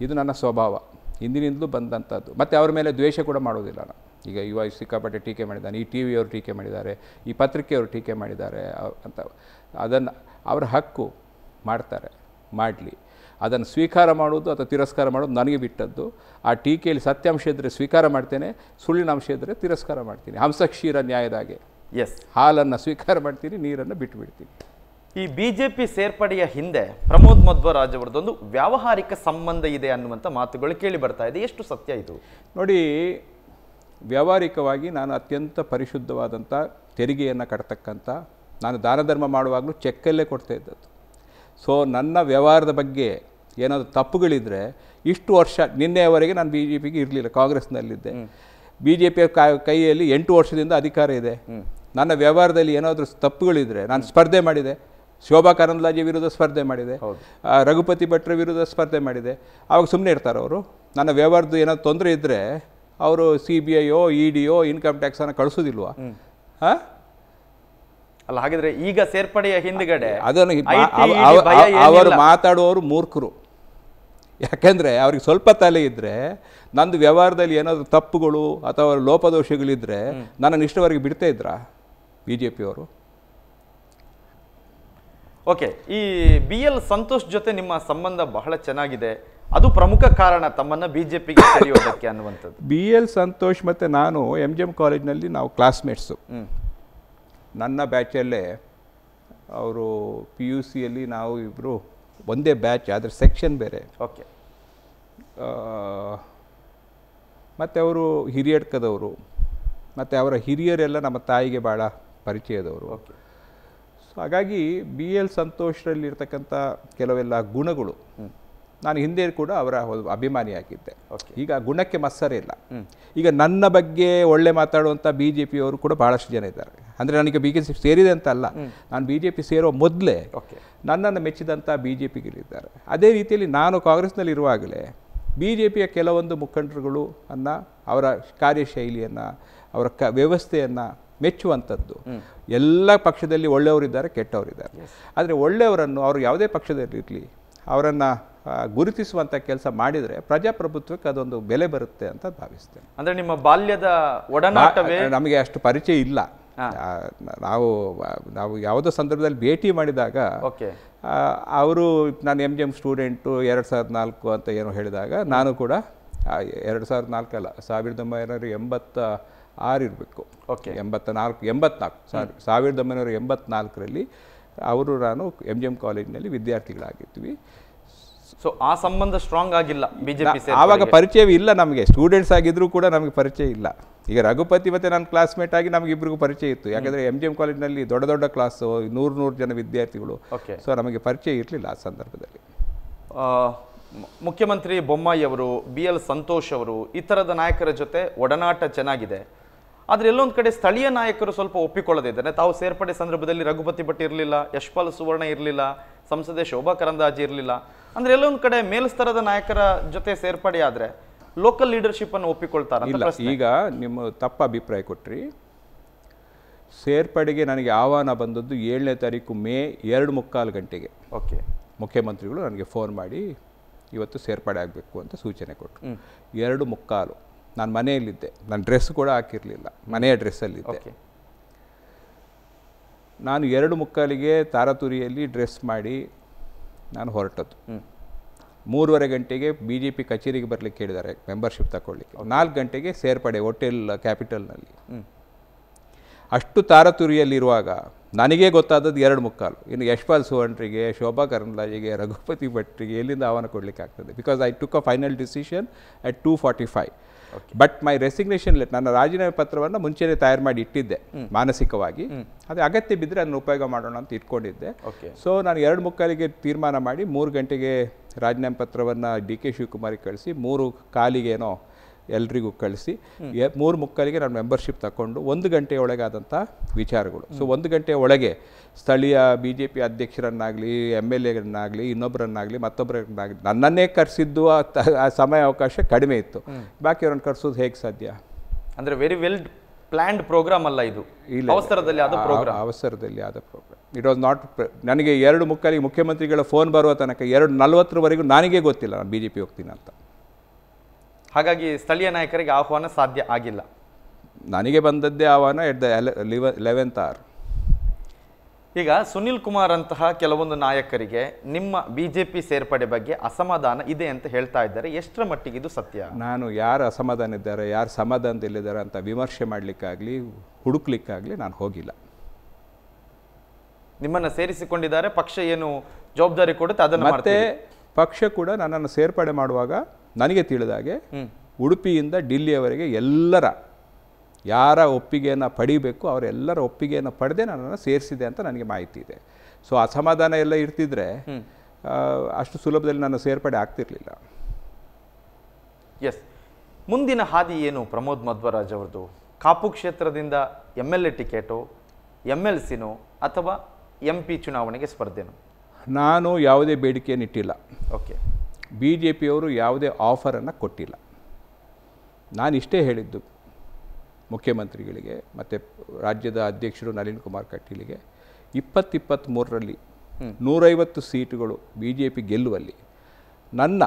ಇದು ನನ್ನ ಸ್ವಭಾವ ಹಿಂದಿನಿಂದಲೂ ಬಂದಂಥದ್ದು ಮತ್ತು ಅವ್ರ ಮೇಲೆ ದ್ವೇಷ ಕೂಡ ಮಾಡೋದಿಲ್ಲ ನಾನು ಈಗ ಯುವ ಸಿಕ್ಕಾಪಟ್ಟೆ ಟೀಕೆ ಮಾಡಿದ್ದಾನೆ ಈ ಟಿ ವಿಯವರು ಟೀಕೆ ಮಾಡಿದ್ದಾರೆ ಈ ಪತ್ರಿಕೆಯವರು ಟೀಕೆ ಮಾಡಿದ್ದಾರೆ ಅಂತ ಅದನ್ನು ಅವರ ಹಕ್ಕು ಮಾಡ್ತಾರೆ ಮಾಡಲಿ ಅದನ್ನು ಸ್ವೀಕಾರ ಮಾಡೋದು ಅಥವಾ ತಿರಸ್ಕಾರ ಮಾಡೋದು ನನಗೆ ಬಿಟ್ಟದ್ದು ಆ ಟೀಕೆಯಲ್ಲಿ ಸತ್ಯಾಂಶ ಇದ್ದರೆ ಸ್ವೀಕಾರ ಮಾಡ್ತೇನೆ ಸುಳ್ಳಿನ ಅಂಶ ಇದ್ದರೆ ತಿರಸ್ಕಾರ ಮಾಡ್ತೀನಿ ಹಂಸಕ್ಷೀರ ನ್ಯಾಯದಾಗೆ ಎಸ್ ಹಾಲನ್ನು ಸ್ವೀಕಾರ ಮಾಡ್ತೀನಿ ನೀರನ್ನು ಬಿಟ್ಟುಬಿಡ್ತೀನಿ ಈ ಬಿ ಜೆ ಪಿ ಸೇರ್ಪಡೆಯ ಹಿಂದೆ ಪ್ರಮೋದ್ ಮಧ್ವರಾಜ್ ಅವರದೊಂದು ವ್ಯಾವಹಾರಿಕ ಸಂಬಂಧ ಇದೆ ಅನ್ನುವಂಥ ಮಾತುಗಳು ಕೇಳಿ ಬರ್ತಾ ಇದೆ ಎಷ್ಟು ಸತ್ಯ ಇದು ನೋಡಿ ವ್ಯಾವಹಾರಿಕವಾಗಿ ನಾನು ಅತ್ಯಂತ ಪರಿಶುದ್ಧವಾದಂಥ ತೆರಿಗೆಯನ್ನು ಕಟ್ತಕ್ಕಂಥ ನಾನು ದಾನ ಧರ್ಮ ಮಾಡುವಾಗಲೂ ಚೆಕ್ಕಲ್ಲೇ ಕೊಡ್ತಾ ಇದ್ದದ್ದು ಸೊ ನನ್ನ ವ್ಯವಹಾರದ ಬಗ್ಗೆ ಏನಾದರೂ ತಪ್ಪುಗಳಿದ್ದರೆ ಇಷ್ಟು ವರ್ಷ ನಿನ್ನೆಯವರೆಗೆ ನಾನು ಬಿ ಜೆ ಪಿಗೆ ಇರಲಿಲ್ಲ ಕಾಂಗ್ರೆಸ್ನಲ್ಲಿದ್ದೆ ಬಿ ಜೆ ಪಿಯ ಕೈಯಲ್ಲಿ ಎಂಟು ವರ್ಷದಿಂದ ಅಧಿಕಾರ ಇದೆ ನನ್ನ ವ್ಯವಹಾರದಲ್ಲಿ ಏನಾದರೂ ತಪ್ಪುಗಳಿದ್ದರೆ ನಾನು ಸ್ಪರ್ಧೆ ಮಾಡಿದೆ ಶೋಭಾ ಕರಂದ್ಲಾಜಿ ವಿರುದ್ಧ ಸ್ಪರ್ಧೆ ಮಾಡಿದೆ ರಘುಪತಿ ಭಟ್ರ ವಿರುದ್ಧ ಸ್ಪರ್ಧೆ ಮಾಡಿದೆ ಆವಾಗ ಸುಮ್ಮನೆ ಇರ್ತಾರೆ ಅವರು ನನ್ನ ವ್ಯವಹಾರದ ಏನಾದರೂ ತೊಂದರೆ ಇದ್ದರೆ ಅವರು ಸಿ ಬಿ ಐಯೋ ಇ ಡಿಯೋ ಇನ್ಕಮ್ ಟ್ಯಾಕ್ಸನ್ನು ಕಳಿಸೋದಿಲ್ವಾ ಹಾಂ ಅಲ್ಲ ಹಾಗಿದ್ರೆ ಈಗ ಸೇರ್ಪಡೆಯ ಹಿಂದ್ಗಡೆ ಅದನ್ನು ಅವರು ಮಾತಾಡುವವರು ಮೂರ್ಖರು ಯಾಕೆಂದರೆ ಅವ್ರಿಗೆ ಸ್ವಲ್ಪ ತಲೆ ಇದ್ದರೆ ನಂದು ವ್ಯವಹಾರದಲ್ಲಿ ಏನಾದರೂ ತಪ್ಪುಗಳು ಅಥವಾ ಲೋಪದೋಷಗಳಿದ್ದರೆ ನನ್ನ ಇಷ್ಟವರೆಗೆ ಬಿಡ್ತಾ ಇದ್ರ ಬಿ ಜೆ ಪಿಯವರು ಓಕೆ ಈ ಬಿ ಎಲ್ ಸಂತೋಷ್ ಜೊತೆ ನಿಮ್ಮ ಸಂಬಂಧ ಬಹಳ ಚೆನ್ನಾಗಿದೆ ಅದು ಪ್ರಮುಖ ಕಾರಣ ತಮ್ಮನ್ನು ಬಿ ಜೆ ಪಿಗೆ ಕರೆಯೋದಕ್ಕೆ ಅನ್ನುವಂಥದ್ದು ಬಿ ಎಲ್ ಸಂತೋಷ್ ಮತ್ತು ನಾನು ಎಮ್ ಜಿ ಎಮ್ ಕಾಲೇಜ್ನಲ್ಲಿ ನಾವು ಕ್ಲಾಸ್ಮೇಟ್ಸು ನನ್ನ ಬ್ಯಾಚಲ್ಲೇ ಅವರು ಪಿ ಯು ಸಿಯಲ್ಲಿ ನಾವು ಇಬ್ಬರು ಒಂದೇ ಬ್ಯಾಚ್ ಆದರೆ ಸೆಕ್ಷನ್ ಬೇರೆ ಓಕೆ ಮತ್ತು ಅವರು ಹಿರಿಯಡ್ಕದವರು ಮತ್ತು ಅವರ ಹಿರಿಯರೆಲ್ಲ ನಮ್ಮ ತಾಯಿಗೆ ಭಾಳ ಪರಿಚಯದವರು ಓಕೆ ಸೊ ಹಾಗಾಗಿ ಬಿ ಎಲ್ ಸಂತೋಷರಲ್ಲಿರ್ತಕ್ಕಂಥ ಕೆಲವೆಲ್ಲ ಗುಣಗಳು ನಾನು ಹಿಂದೆ ಕೂಡ ಅವರ ಅಭಿಮಾನಿಯಾಗಿದ್ದೆ ಈಗ ಗುಣಕ್ಕೆ ಮಸ್ಸರೇ ಇಲ್ಲ ಈಗ ನನ್ನ ಬಗ್ಗೆ ಒಳ್ಳೆ ಮಾತಾಡುವಂಥ ಬಿ ಜೆ ಪಿಯವರು ಕೂಡ ಭಾಳಷ್ಟು ಜನ ಇದ್ದಾರೆ ಅಂದರೆ ನನಗೆ ಬಿ ಜೆ ಪಿ ಸೇರಿದೆ ಅಂತ ಅಲ್ಲ ನಾನು ಬಿ ಜೆ ಪಿ ಸೇರೋ ಮೊದಲೇ ನನ್ನನ್ನು ಮೆಚ್ಚಿದಂಥ ಬಿ ಜೆ ಪಿಗಿರಿದ್ದಾರೆ ಅದೇ ರೀತಿಯಲ್ಲಿ ನಾನು ಕಾಂಗ್ರೆಸ್ನಲ್ಲಿರುವಾಗಲೇ ಬಿ ಜೆ ಪಿಯ ಕೆಲವೊಂದು ಮುಖಂಡರುಗಳು ಅನ್ನ ಅವರ ಕಾರ್ಯಶೈಲಿಯನ್ನು ಅವರ ಕ ವ್ಯವಸ್ಥೆಯನ್ನು ಮೆಚ್ಚುವಂಥದ್ದು ಎಲ್ಲ ಪಕ್ಷದಲ್ಲಿ ಒಳ್ಳೆಯವರಿದ್ದಾರೆ ಕೆಟ್ಟವರಿದ್ದಾರೆ ಆದರೆ ಒಳ್ಳೆಯವರನ್ನು ಅವರು ಯಾವುದೇ ಪಕ್ಷದಲ್ಲಿರಲಿ ಅವರನ್ನು ಗುರುತಿಸುವಂಥ ಕೆಲಸ ಮಾಡಿದರೆ ಪ್ರಜಾಪ್ರಭುತ್ವಕ್ಕೆ ಅದೊಂದು ಬೆಲೆ ಬರುತ್ತೆ ಅಂತ ಭಾವಿಸ್ತೇನೆ ಅಂದರೆ ನಿಮ್ಮ ಬಾಲ್ಯದ ಒಡನಾಟವೇ ನಮಗೆ ಅಷ್ಟು ಪರಿಚಯ ಇಲ್ಲ ನಾವು ನಾವು ಯಾವುದೋ ಸಂದರ್ಭದಲ್ಲಿ ಭೇಟಿ ಮಾಡಿದಾಗ ಓಕೆ ಅವರು ನಾನು ಎಮ್ ಜಿ ಎಮ್ ಸ್ಟೂಡೆಂಟು ಎರಡು ಸಾವಿರದ ನಾಲ್ಕು ಅಂತ ಏನೋ ಹೇಳಿದಾಗ ನಾನು ಕೂಡ ಎರಡು ಸಾವಿರದ ನಾಲ್ಕಲ್ಲ ಸಾವಿರದ ಒಂಬೈನೂರ ಎಂಬತ್ತ ಆರು ಇರಬೇಕು ಓಕೆ ಎಂಬತ್ತ ನಾಲ್ಕು ಎಂಬತ್ನಾಲ್ಕು ಸಾರಿ ಸಾವಿರದ ಒಂಬೈನೂರ ಎಂಬತ್ನಾಲ್ಕರಲ್ಲಿ ಅವರು ನಾನು ಎಮ್ ಜಿ ಎಮ್ ಕಾಲೇಜಿನಲ್ಲಿ ವಿದ್ಯಾರ್ಥಿಗಳಾಗಿದ್ವಿ ಸೊ ಆ ಸಂಬಂಧ ಸ್ಟ್ರಾಂಗ್ ಆಗಿಲ್ಲ ಬಿಜೆಪಿ ಆವಾಗ ಪರಿಚಯವೇ ಇಲ್ಲ ನಮಗೆ ಸ್ಟೂಡೆಂಟ್ಸ್ ಆಗಿದ್ರೂ ಕೂಡ ನಮಗೆ ಪರಿಚಯ ಇಲ್ಲ ಈಗ ರಘುಪತಿ ಮತ್ತು ನನ್ನ ಕ್ಲಾಸ್ಮೇಟ್ ಆಗಿ ಇಬ್ಬರಿಗೂ ಪರಿಚಯ ಇತ್ತು ಯಾಕಂದ್ರೆ ಎಂ ಜಿ ಎಮ್ ಕಾಲೇಜ್ನಲ್ಲಿ ದೊಡ್ಡ ದೊಡ್ಡ ಕ್ಲಾಸು ನೂರು ನೂರು ಜನ ವಿದ್ಯಾರ್ಥಿಗಳು ಓಕೆ ಸೊ ನಮಗೆ ಪರಿಚಯ ಇರಲಿಲ್ಲ ಆ ಸಂದರ್ಭದಲ್ಲಿ ಮುಖ್ಯಮಂತ್ರಿ ಬೊಮ್ಮಾಯಿ ಅವರು ಬಿ ಎಲ್ ಸಂತೋಷ್ ಅವರು ಈ ಥರದ ನಾಯಕರ ಜೊತೆ ಒಡನಾಟ ಚೆನ್ನಾಗಿದೆ ಆದರೆ ಎಲ್ಲೊಂದು ಕಡೆ ಸ್ಥಳೀಯ ನಾಯಕರು ಸ್ವಲ್ಪ ಒಪ್ಪಿಕೊಳ್ಳದಿದ್ದಾರೆ ತಾವು ಸೇರ್ಪಡೆ ಸಂದರ್ಭದಲ್ಲಿ ರಘುಪತಿ ಭಟ್ ಇರಲಿಲ್ಲ ಯಶ್ಪಾಲ್ ಸುವರ್ಣ ಇರಲಿಲ್ಲ ಸಂಸದೆ ಶೋಭಾ ಕರಂದಾಜಿ ಇರಲಿಲ್ಲ ಅಂದ್ರೆ ಎಲ್ಲೊಂದು ಕಡೆ ಮೇಲ್ಸ್ತರದ ನಾಯಕರ ಜೊತೆ ಸೇರ್ಪಡೆಯಾದ್ರೆ ಲೋಕಲ್ ಲೀಡರ್ಶಿಪ್ ಅನ್ನು ಇಲ್ಲ ಈಗ ನಿಮ್ಮ ತಪ್ಪ ಅಭಿಪ್ರಾಯ ಕೊಟ್ರಿ ಸೇರ್ಪಡೆಗೆ ನನಗೆ ಆಹ್ವಾನ ಬಂದದ್ದು ಏಳನೇ ತಾರೀಕು ಮೇ ಎರಡು ಮುಕ್ಕಾಲು ಗಂಟೆಗೆ ಓಕೆ ಮುಖ್ಯಮಂತ್ರಿಗಳು ನನಗೆ ಫೋನ್ ಮಾಡಿ ಇವತ್ತು ಸೇರ್ಪಡೆ ಆಗಬೇಕು ಅಂತ ಸೂಚನೆ ಕೊಟ್ಟರು ಎರಡು ಮುಕ್ಕಾಲು ನಾನು ಮನೆಯಲ್ಲಿದ್ದೆ ನಾನು ಡ್ರೆಸ್ ಕೂಡ ಹಾಕಿರಲಿಲ್ಲ ಮನೆಯ ಡ್ರೆಸ್ಸಲ್ಲಿದ್ದೆ ನಾನು ಎರಡು ಮುಕ್ಕಾಲಿಗೆ ತಾರತುರಿಯಲ್ಲಿ ಡ್ರೆಸ್ ಮಾಡಿ ನಾನು ಹೊರಟದ್ದು ಮೂರುವರೆ ಗಂಟೆಗೆ ಬಿ ಜೆ ಪಿ ಕಚೇರಿಗೆ ಬರಲಿಕ್ಕೆ ಹೇಳಿದ್ದಾರೆ ಮೆಂಬರ್ಶಿಪ್ ತಗೊಳ್ಳಿಕ್ಕೆ ನಾಲ್ಕು ಗಂಟೆಗೆ ಸೇರ್ಪಡೆ ಹೋಟೆಲ್ ಕ್ಯಾಪಿಟಲ್ನಲ್ಲಿ ಅಷ್ಟು ತಾರತುರಿಯಲ್ಲಿರುವಾಗ ನನಗೇ ಗೊತ್ತಾದದ್ದು ಎರಡು ಮುಕ್ಕಾಲು ಇನ್ನು ಯಶ್ಪಾಲ್ ಸುವರ್ಣರಿಗೆ ಶೋಭಾ ಕರಂದ್ಲಾಜೆಗೆ ರಘುಪತಿ ಭಟ್ರಿಗೆ ಎಲ್ಲಿಂದ ಆಹ್ವಾನ ಆಗ್ತದೆ because I took a final decision at two forty five but my resignation letter ನನ್ನ ರಾಜೀನಾಮೆ ಪತ್ರವನ್ನು ಮುಂಚೆನೇ ತಯಾರು ಮಾಡಿ ಇಟ್ಟಿದ್ದೆ ಮಾನಸಿಕವಾಗಿ ಅದೇ ಅಗತ್ಯ ಬಿದ್ದರೆ ಅದನ್ನು ಉಪಯೋಗ ಮಾಡೋಣ ಅಂತ ಇಟ್ಕೊಂಡಿದ್ದೆ ಸೊ ನಾನು ಎರಡು ಮುಕ್ಕಾಲಿಗೆ ತೀರ್ಮಾನ ಮಾಡಿ ಮೂರು ಗಂಟೆಗೆ ರಾಜೀನಾಮೆ ಪತ್ರವನ್ನು ಡಿ ಕೆ ಶಿವಕುಮಾರಿಗೆ ಕಳಿಸಿ ಮೂರು ಏನೋ ಎಲ್ರಿಗೂ ಕಳಿಸಿ ಮೂರು ಮುಕ್ಕಲಿಗೆ ನಾನು ಮೆಂಬರ್ಶಿಪ್ ತಗೊಂಡು ಒಂದು ಗಂಟೆಯೊಳಗಾದಂಥ ವಿಚಾರಗಳು ಸೊ ಒಂದು ಗಂಟೆ ಒಳಗೆ ಸ್ಥಳೀಯ ಬಿ ಜೆ ಪಿ ಅಧ್ಯಕ್ಷರನ್ನಾಗಲಿ ಎಮ್ ಎಲ್ ಎಗಳನ್ನಾಗಲಿ ಇನ್ನೊಬ್ಬರನ್ನಾಗಲಿ ಮತ್ತೊಬ್ಬರನ್ನಾಗಲಿ ನನ್ನನ್ನೇ ಕರೆಸಿದ್ದು ಆ ಸಮಯ ಅವಕಾಶ ಕಡಿಮೆ ಇತ್ತು ಬಾಕಿ ಅವ್ರನ್ನ ಕರೆಸೋದು ಹೇಗೆ ಸಾಧ್ಯ ಅಂದರೆ ವೆರಿ ವೆಲ್ ಪ್ಲ್ಯಾಂಡ್ ಪ್ರೋಗ್ರಾಮ್ ಅಲ್ಲ ಇದು ಅವಸರದಲ್ಲಿ ಆದ ಪ್ರೋಗ್ರಾಮ್ ಅವಸರದಲ್ಲಿ ಆದ ಪ್ರೋಗ್ರಾಮ್ ಇಟ್ ವಾಸ್ ನಾಟ್ ನನಗೆ ಎರಡು ಮುಕ್ಕಾಲಿಗೆ ಮುಖ್ಯಮಂತ್ರಿಗಳ ಫೋನ್ ಬರುವ ತನಕ ಎರಡು ನಲ್ವತ್ತರವರೆಗೂ ನನಗೆ ಗೊತ್ತಿಲ್ಲ ನಾನು ಬಿ ಜೆ ಪಿ ಹೋಗ್ತೀನಿ ಅಂತ ಹಾಗಾಗಿ ಸ್ಥಳೀಯ ನಾಯಕರಿಗೆ ಆಹ್ವಾನ ಸಾಧ್ಯ ಆಗಿಲ್ಲ ನನಗೆ ಬಂದದ್ದೇ ಆಹ್ವಾನ ಎಟ್ ದ ಲೆವೆಂತ್ ಆರ್ ಈಗ ಸುನಿಲ್ ಕುಮಾರ್ ಅಂತಹ ಕೆಲವೊಂದು ನಾಯಕರಿಗೆ ನಿಮ್ಮ ಬಿ ಜೆ ಪಿ ಸೇರ್ಪಡೆ ಬಗ್ಗೆ ಅಸಮಾಧಾನ ಇದೆ ಅಂತ ಹೇಳ್ತಾ ಇದ್ದಾರೆ ಎಷ್ಟರ ಮಟ್ಟಿಗೆ ಇದು ಸತ್ಯ ನಾನು ಯಾರು ಅಸಮಾಧಾನ ಇದ್ದಾರೆ ಯಾರು ಸಮಾಧಾನದಲ್ಲಿದ್ದಾರೆ ಅಂತ ವಿಮರ್ಶೆ ಮಾಡಲಿಕ್ಕಾಗಲಿ ಹುಡುಕ್ಲಿಕ್ಕಾಗಲಿ ನಾನು ಹೋಗಿಲ್ಲ ನಿಮ್ಮನ್ನು ಸೇರಿಸಿಕೊಂಡಿದ್ದಾರೆ ಪಕ್ಷ ಏನು ಜವಾಬ್ದಾರಿ ಕೊಡುತ್ತೆ ಅದನ್ನು ಮತ್ತೆ ಪಕ್ಷ ಕೂಡ ನನ್ನನ್ನು ಸೇರ್ಪಡೆ ಮಾಡುವಾಗ ನನಗೆ ತಿಳಿದಾಗೆ ಉಡುಪಿಯಿಂದ ಡಿಲ್ಲಿಯವರೆಗೆ ಎಲ್ಲರ ಯಾರ ಒಪ್ಪಿಗೆಯನ್ನು ಪಡಿಬೇಕು ಅವರೆಲ್ಲರ ಒಪ್ಪಿಗೆಯನ್ನು ಪಡೆದೇ ನನ್ನನ್ನು ಸೇರಿಸಿದೆ ಅಂತ ನನಗೆ ಮಾಹಿತಿ ಇದೆ ಸೊ ಅಸಮಾಧಾನ ಎಲ್ಲ ಇರ್ತಿದ್ರೆ ಅಷ್ಟು ಸುಲಭದಲ್ಲಿ ನಾನು ಸೇರ್ಪಡೆ ಆಗ್ತಿರಲಿಲ್ಲ ಎಸ್ ಮುಂದಿನ ಹಾದಿ ಏನು ಪ್ರಮೋದ್ ಮಧ್ವರಾಜ್ ಅವರದು ಕಾಪು ಕ್ಷೇತ್ರದಿಂದ M L A ticket M L ಸಿನೋ ಅಥವಾ ಎಂ ಪಿ ಚುನಾವಣೆಗೆ ಸ್ಪರ್ಧೆನೋ ನಾನು ಯಾವುದೇ ಬೇಡಿಕೆಯನ್ನು ಇಟ್ಟಿಲ್ಲ ಓಕೆ ಬಿ ಜೆ ಪಿಯವರು ಯಾವುದೇ ಆಫರನ್ನು ಕೊಟ್ಟಿಲ್ಲ ನಾನು ಇಷ್ಟೇ ಹೇಳಿದ್ದು ಮುಖ್ಯಮಂತ್ರಿಗಳಿಗೆ ಮತ್ತು ರಾಜ್ಯದ ಅಧ್ಯಕ್ಷರು ನಳಿನ್ ಕುಮಾರ್ ಕಟೀಲಿಗೆ ಇಪ್ಪತ್ತಿಪ್ಪತ್ತ್ಮೂರರಲ್ಲಿ ನೂರೈವತ್ತು ಸೀಟುಗಳು ಬಿ ಜೆ ಪಿ ಗೆಲ್ಲುವಲ್ಲಿ ನನ್ನ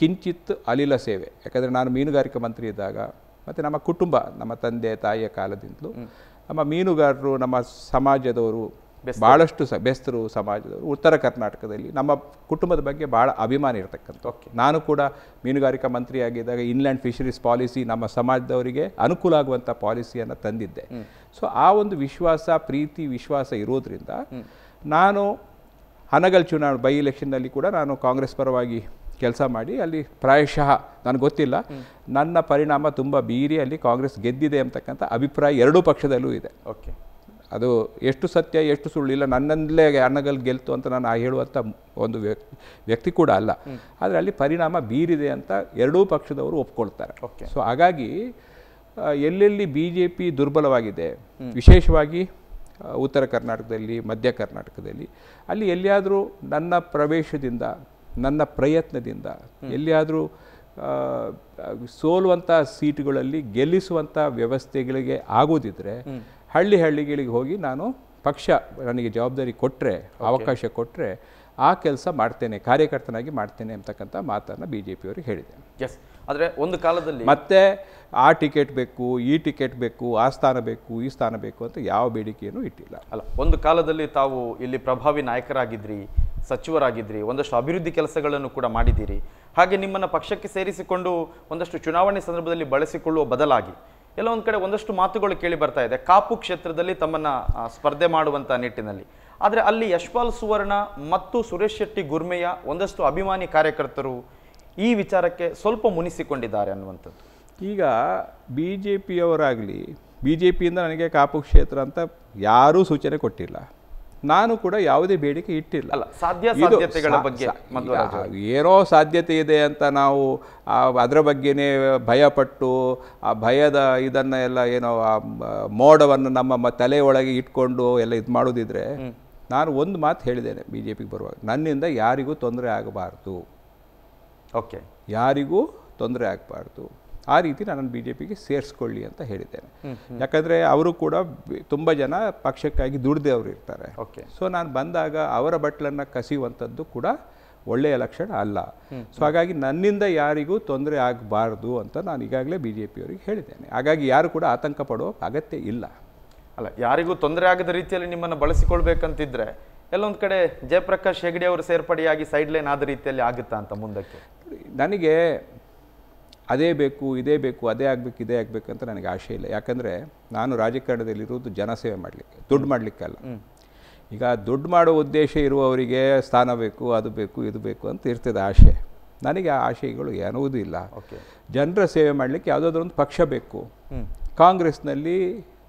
ಕಿಂಚಿತ್ ಅಲಿಲ ಸೇವೆ ಯಾಕಂದರೆ ನಾನು ಮೀನುಗಾರಿಕೆ ಮಂತ್ರಿ ಇದ್ದಾಗ ಮತ್ತು ನಮ್ಮ ಕುಟುಂಬ ನಮ್ಮ ತಂದೆ ತಾಯಿಯ ಕಾಲದಿಂದಲೂ ನಮ್ಮ ಮೀನುಗಾರರು ನಮ್ಮ ಸಮಾಜದವರು ಭಾಳಷ್ಟು ಸ ಬೆಸ್ತರು ಸಮಾಜದವರು ಉತ್ತರ ಕರ್ನಾಟಕದಲ್ಲಿ ನಮ್ಮ ಕುಟುಂಬದ ಬಗ್ಗೆ ಭಾಳ ಅಭಿಮಾನ ಇರತಕ್ಕಂಥ ಓಕೆ ನಾನು ಕೂಡ ಮೀನುಗಾರಿಕಾ ಮಂತ್ರಿಯಾಗಿದ್ದಾಗ ಇನ್ಲ್ಯಾಂಡ್ ಫಿಶರೀಸ್ ಪಾಲಿಸಿ ನಮ್ಮ ಸಮಾಜದವರಿಗೆ ಅನುಕೂಲ ಆಗುವಂಥ ಪಾಲಿಸಿಯನ್ನು ತಂದಿದ್ದೆ ಸೊ ಆ ಒಂದು ವಿಶ್ವಾಸ ಪ್ರೀತಿ ವಿಶ್ವಾಸ ಇರೋದ್ರಿಂದ ನಾನು ಹನಗಲ್ ಚುನಾವಣೆ ಬೈ ಎಲೆಕ್ಷನ್ನಲ್ಲಿ ಕೂಡ ನಾನು ಕಾಂಗ್ರೆಸ್ ಪರವಾಗಿ ಕೆಲಸ ಮಾಡಿ ಅಲ್ಲಿ ಪ್ರಾಯಶಃ ನನಗೆ ಗೊತ್ತಿಲ್ಲ ನನ್ನ ಪರಿಣಾಮ ತುಂಬ ಬೀರಿ ಅಲ್ಲಿ ಕಾಂಗ್ರೆಸ್ ಗೆದ್ದಿದೆ ಅಂತಕ್ಕಂಥ ಅಭಿಪ್ರಾಯ ಎರಡೂ ಪಕ್ಷದಲ್ಲೂ ಇದೆ ಓಕೆ ಅದು ಎಷ್ಟು ಸತ್ಯ ಎಷ್ಟು ಸುಳ್ಳು ಇಲ್ಲ ನನ್ನಲ್ಲೇ ಅಣ್ಣಗಲ್ ಗೆಲ್ತು ಅಂತ ನಾನು ಹೇಳುವಂಥ ಒಂದು ವ್ಯಕ್ತಿ ಕೂಡ ಅಲ್ಲ ಆದರೆ ಅಲ್ಲಿ ಪರಿಣಾಮ ಬೀರಿದೆ ಅಂತ ಎರಡೂ ಪಕ್ಷದವರು ಒಪ್ಕೊಳ್ತಾರೆ ಸೊ ಹಾಗಾಗಿ ಎಲ್ಲೆಲ್ಲಿ ಬಿ ಜೆ ಪಿ ದುರ್ಬಲವಾಗಿದೆ ವಿಶೇಷವಾಗಿ ಉತ್ತರ ಕರ್ನಾಟಕದಲ್ಲಿ ಮಧ್ಯ ಕರ್ನಾಟಕದಲ್ಲಿ ಅಲ್ಲಿ ಎಲ್ಲಿಯಾದರೂ ನನ್ನ ಪ್ರವೇಶದಿಂದ ನನ್ನ ಪ್ರಯತ್ನದಿಂದ ಎಲ್ಲಿಯಾದರೂ ಸೋಲುವಂಥ ಸೀಟುಗಳಲ್ಲಿ ಗೆಲ್ಲಿಸುವಂಥ ವ್ಯವಸ್ಥೆಗಳಿಗೆ ಆಗೋದಿದ್ರೆ ಹಳ್ಳಿ ಹಳ್ಳಿಗಳಿಗೆ ಹೋಗಿ ನಾನು ಪಕ್ಷ ನನಗೆ ಜವಾಬ್ದಾರಿ ಕೊಟ್ಟರೆ ಅವಕಾಶ ಕೊಟ್ಟರೆ ಆ ಕೆಲಸ ಮಾಡ್ತೇನೆ ಕಾರ್ಯಕರ್ತನಾಗಿ ಮಾಡ್ತೇನೆ ಅಂತಕ್ಕಂಥ ಮಾತನ್ನು ಬಿ ಜೆ ಪಿಯವರಿಗೆ ಹೇಳಿದೆ ಎಸ್ ಆದರೆ ಒಂದು ಕಾಲದಲ್ಲಿ ಮತ್ತೆ ಆ ಟಿಕೆಟ್ ಬೇಕು ಈ ಟಿಕೆಟ್ ಬೇಕು ಆ ಸ್ಥಾನ ಬೇಕು ಈ ಸ್ಥಾನ ಬೇಕು ಅಂತ ಯಾವ ಬೇಡಿಕೆಯನ್ನು ಇಟ್ಟಿಲ್ಲ ಅಲ್ಲ ಒಂದು ಕಾಲದಲ್ಲಿ ತಾವು ಇಲ್ಲಿ ಪ್ರಭಾವಿ ನಾಯಕರಾಗಿದ್ದಿರಿ ಸಚಿವರಾಗಿದ್ದಿರಿ ಒಂದಷ್ಟು ಅಭಿವೃದ್ಧಿ ಕೆಲಸಗಳನ್ನು ಕೂಡ ಮಾಡಿದ್ದೀರಿ ಹಾಗೆ ನಿಮ್ಮನ್ನು ಪಕ್ಷಕ್ಕೆ ಸೇರಿಸಿಕೊಂಡು ಒಂದಷ್ಟು ಚುನಾವಣೆ ಸಂದರ್ಭದಲ್ಲಿ ಬಳಸಿಕೊಳ್ಳುವ ಬದಲಾಗಿ ಕೆಲವೊಂದು ಕಡೆ ಒಂದಷ್ಟು ಮಾತುಗಳು ಕೇಳಿ ಬರ್ತಾ ಇದೆ ಕಾಪು ಕ್ಷೇತ್ರದಲ್ಲಿ ತಮ್ಮನ್ನು ಸ್ಪರ್ಧೆ ಮಾಡುವಂಥ ನಿಟ್ಟಿನಲ್ಲಿ ಆದರೆ ಅಲ್ಲಿ ಯಶ್ಪಾಲ್ ಸುವರ್ಣ ಮತ್ತು ಸುರೇಶ್ ಶೆಟ್ಟಿ ಗುರ್ಮೆಯ ಒಂದಷ್ಟು ಅಭಿಮಾನಿ ಕಾರ್ಯಕರ್ತರು ಈ ವಿಚಾರಕ್ಕೆ ಸ್ವಲ್ಪ ಮುನಿಸಿಕೊಂಡಿದ್ದಾರೆ ಅನ್ನುವಂಥದ್ದು ಈಗ ಬಿ ಜೆ ಪಿಯವರಾಗಲಿ ಬಿ ಜೆ ಪಿಯಿಂದ ನನಗೆ ಕಾಪು ಕ್ಷೇತ್ರ ಅಂತ ಯಾರೂ ಸೂಚನೆ ಕೊಟ್ಟಿಲ್ಲ ನಾನು ಕೂಡ ಯಾವುದೇ ಬೇಡಿಕೆ ಇಟ್ಟಿಲ್ಲ ಸಾಧ್ಯ ಸಾಧ್ಯತೆಗಳ ಬಗ್ಗೆ ಏನೋ ಸಾಧ್ಯತೆ ಇದೆ ಅಂತ ನಾವು ಅದರ ಬಗ್ಗೆನೇ ಭಯಪಟ್ಟು ಆ ಭಯದ ಇದನ್ನ ಎಲ್ಲ ಏನೋ ಮೋಡವನ್ನು ನಮ್ಮ ತಲೆ ಒಳಗೆ ಇಟ್ಕೊಂಡು ಎಲ್ಲ ಇದು ಮಾಡೋದಿದ್ರೆ ನಾನು ಒಂದು ಮಾತು ಹೇಳಿದ್ದೇನೆ ಬಿ ಜೆ ಪಿಗೆ ಬರುವಾಗ ನನ್ನಿಂದ ಯಾರಿಗೂ ತೊಂದರೆ ಆಗಬಾರ್ದು ಓಕೆ ಯಾರಿಗೂ ತೊಂದರೆ ಆಗಬಾರ್ದು ಆ ರೀತಿ ನಾನು ಬಿ ಜೆ ಪಿಗೆ ಸೇರಿಸ್ಕೊಳ್ಳಿ ಅಂತ ಹೇಳಿದ್ದೇನೆ ಯಾಕಂದರೆ ಅವರು ಕೂಡ ತುಂಬ ಜನ ಪಕ್ಷಕ್ಕಾಗಿ ದುಡ್ದೇವ್ರು ಇರ್ತಾರೆ ಓಕೆ ಸೊ ನಾನು ಬಂದಾಗ ಅವರ ಬಟ್ಲನ್ನು ಕಸಿಯುವಂಥದ್ದು ಕೂಡ ಒಳ್ಳೆಯ ಲಕ್ಷಣ ಅಲ್ಲ ಸೊ ಹಾಗಾಗಿ ನನ್ನಿಂದ ಯಾರಿಗೂ ತೊಂದರೆ ಆಗಬಾರ್ದು ಅಂತ ನಾನು ಈಗಾಗಲೇ ಬಿ ಜೆ ಪಿಯವರಿಗೆ ಹೇಳಿದ್ದೇನೆ ಹಾಗಾಗಿ ಯಾರು ಕೂಡ ಆತಂಕ ಪಡುವ ಅಗತ್ಯ ಇಲ್ಲ ಅಲ್ಲ ಯಾರಿಗೂ ತೊಂದರೆ ಆಗದ ರೀತಿಯಲ್ಲಿ ನಿಮ್ಮನ್ನು ಬಳಸಿಕೊಳ್ಬೇಕಂತಿದ್ರೆ ಎಲ್ಲೊಂದು ಕಡೆ ಜಯಪ್ರಕಾಶ್ ಹೆಗಡೆ ಅವರು ಸೇರ್ಪಡೆಯಾಗಿ ಸೈಡ್ ಲೈನ್ ಆದ ರೀತಿಯಲ್ಲಿ ಆಗುತ್ತಾ ಅಂತ ಮುಂದಕ್ಕೆ ನನಗೆ ಅದೇ ಬೇಕು ಇದೇ ಬೇಕು ಅದೇ ಆಗಬೇಕು ಇದೇ ಆಗಬೇಕು ಅಂತ ನನಗೆ ಆಶೆ ಇಲ್ಲ ಯಾಕಂದರೆ ನಾನು ರಾಜಕಾರಣದಲ್ಲಿರುವುದು ಜನಸೇವೆ ಮಾಡಲಿಕ್ಕೆ ದುಡ್ಡು ಮಾಡಲಿಕ್ಕಲ್ಲ ಈಗ ದುಡ್ಡು ಮಾಡೋ ಉದ್ದೇಶ ಇರುವವರಿಗೆ ಸ್ಥಾನ ಬೇಕು ಅದು ಬೇಕು ಇದು ಬೇಕು ಅಂತ ಇರ್ತದೆ ಆಶೆ ನನಗೆ ಆ ಆಶಯಗಳು ಏನೂದೂ ಇಲ್ಲ ಜನರ ಸೇವೆ ಮಾಡಲಿಕ್ಕೆ ಯಾವುದಾದ್ರೂ ಒಂದು ಪಕ್ಷ ಬೇಕು ಕಾಂಗ್ರೆಸ್ನಲ್ಲಿ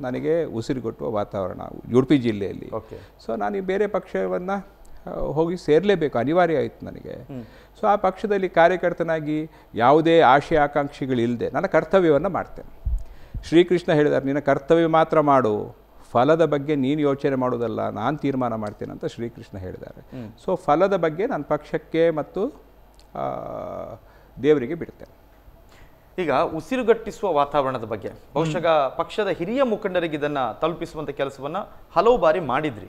ನನಗೆ ಉಸಿರುಗೊಟ್ಟುವ ವಾತಾವರಣ ಉಡುಪಿ ಜಿಲ್ಲೆಯಲ್ಲಿ ಸೊ ನಾನು ಬೇರೆ ಪಕ್ಷವನ್ನು ಹೋಗಿ ಸೇರಲೇಬೇಕು ಅನಿವಾರ್ಯ ಆಯಿತು ನನಗೆ ಸೊ ಆ ಪಕ್ಷದಲ್ಲಿ ಕಾರ್ಯಕರ್ತನಾಗಿ ಯಾವುದೇ ಆಶೆ ಆಕಾಂಕ್ಷೆಗಳಿಲ್ಲದೆ ನನ್ನ ಕರ್ತವ್ಯವನ್ನು ಮಾಡ್ತೇನೆ ಶ್ರೀಕೃಷ್ಣ ಹೇಳಿದ್ದಾರೆ ನಿನ್ನ ಕರ್ತವ್ಯ ಮಾತ್ರ ಮಾಡು ಫಲದ ಬಗ್ಗೆ ನೀನು ಯೋಚನೆ ಮಾಡೋದಲ್ಲ ನಾನು ತೀರ್ಮಾನ ಮಾಡ್ತೇನೆ ಅಂತ ಶ್ರೀಕೃಷ್ಣ ಹೇಳಿದ್ದಾರೆ ಸೊ ಫಲದ ಬಗ್ಗೆ ನಾನು ಪಕ್ಷಕ್ಕೆ ಮತ್ತು ದೇವರಿಗೆ ಬಿಡ್ತೇನೆ ಈಗ ಉಸಿರುಗಟ್ಟಿಸುವ ವಾತಾವರಣದ ಬಗ್ಗೆ ಬಹುಶಃ ಪಕ್ಷದ ಹಿರಿಯ ಮುಖಂಡರಿಗೆ ಇದನ್ನ ತಲುಪಿಸುವಂತ ಕೆಲಸವನ್ನ ಹಲವು ಬಾರಿ ಮಾಡಿದ್ರಿ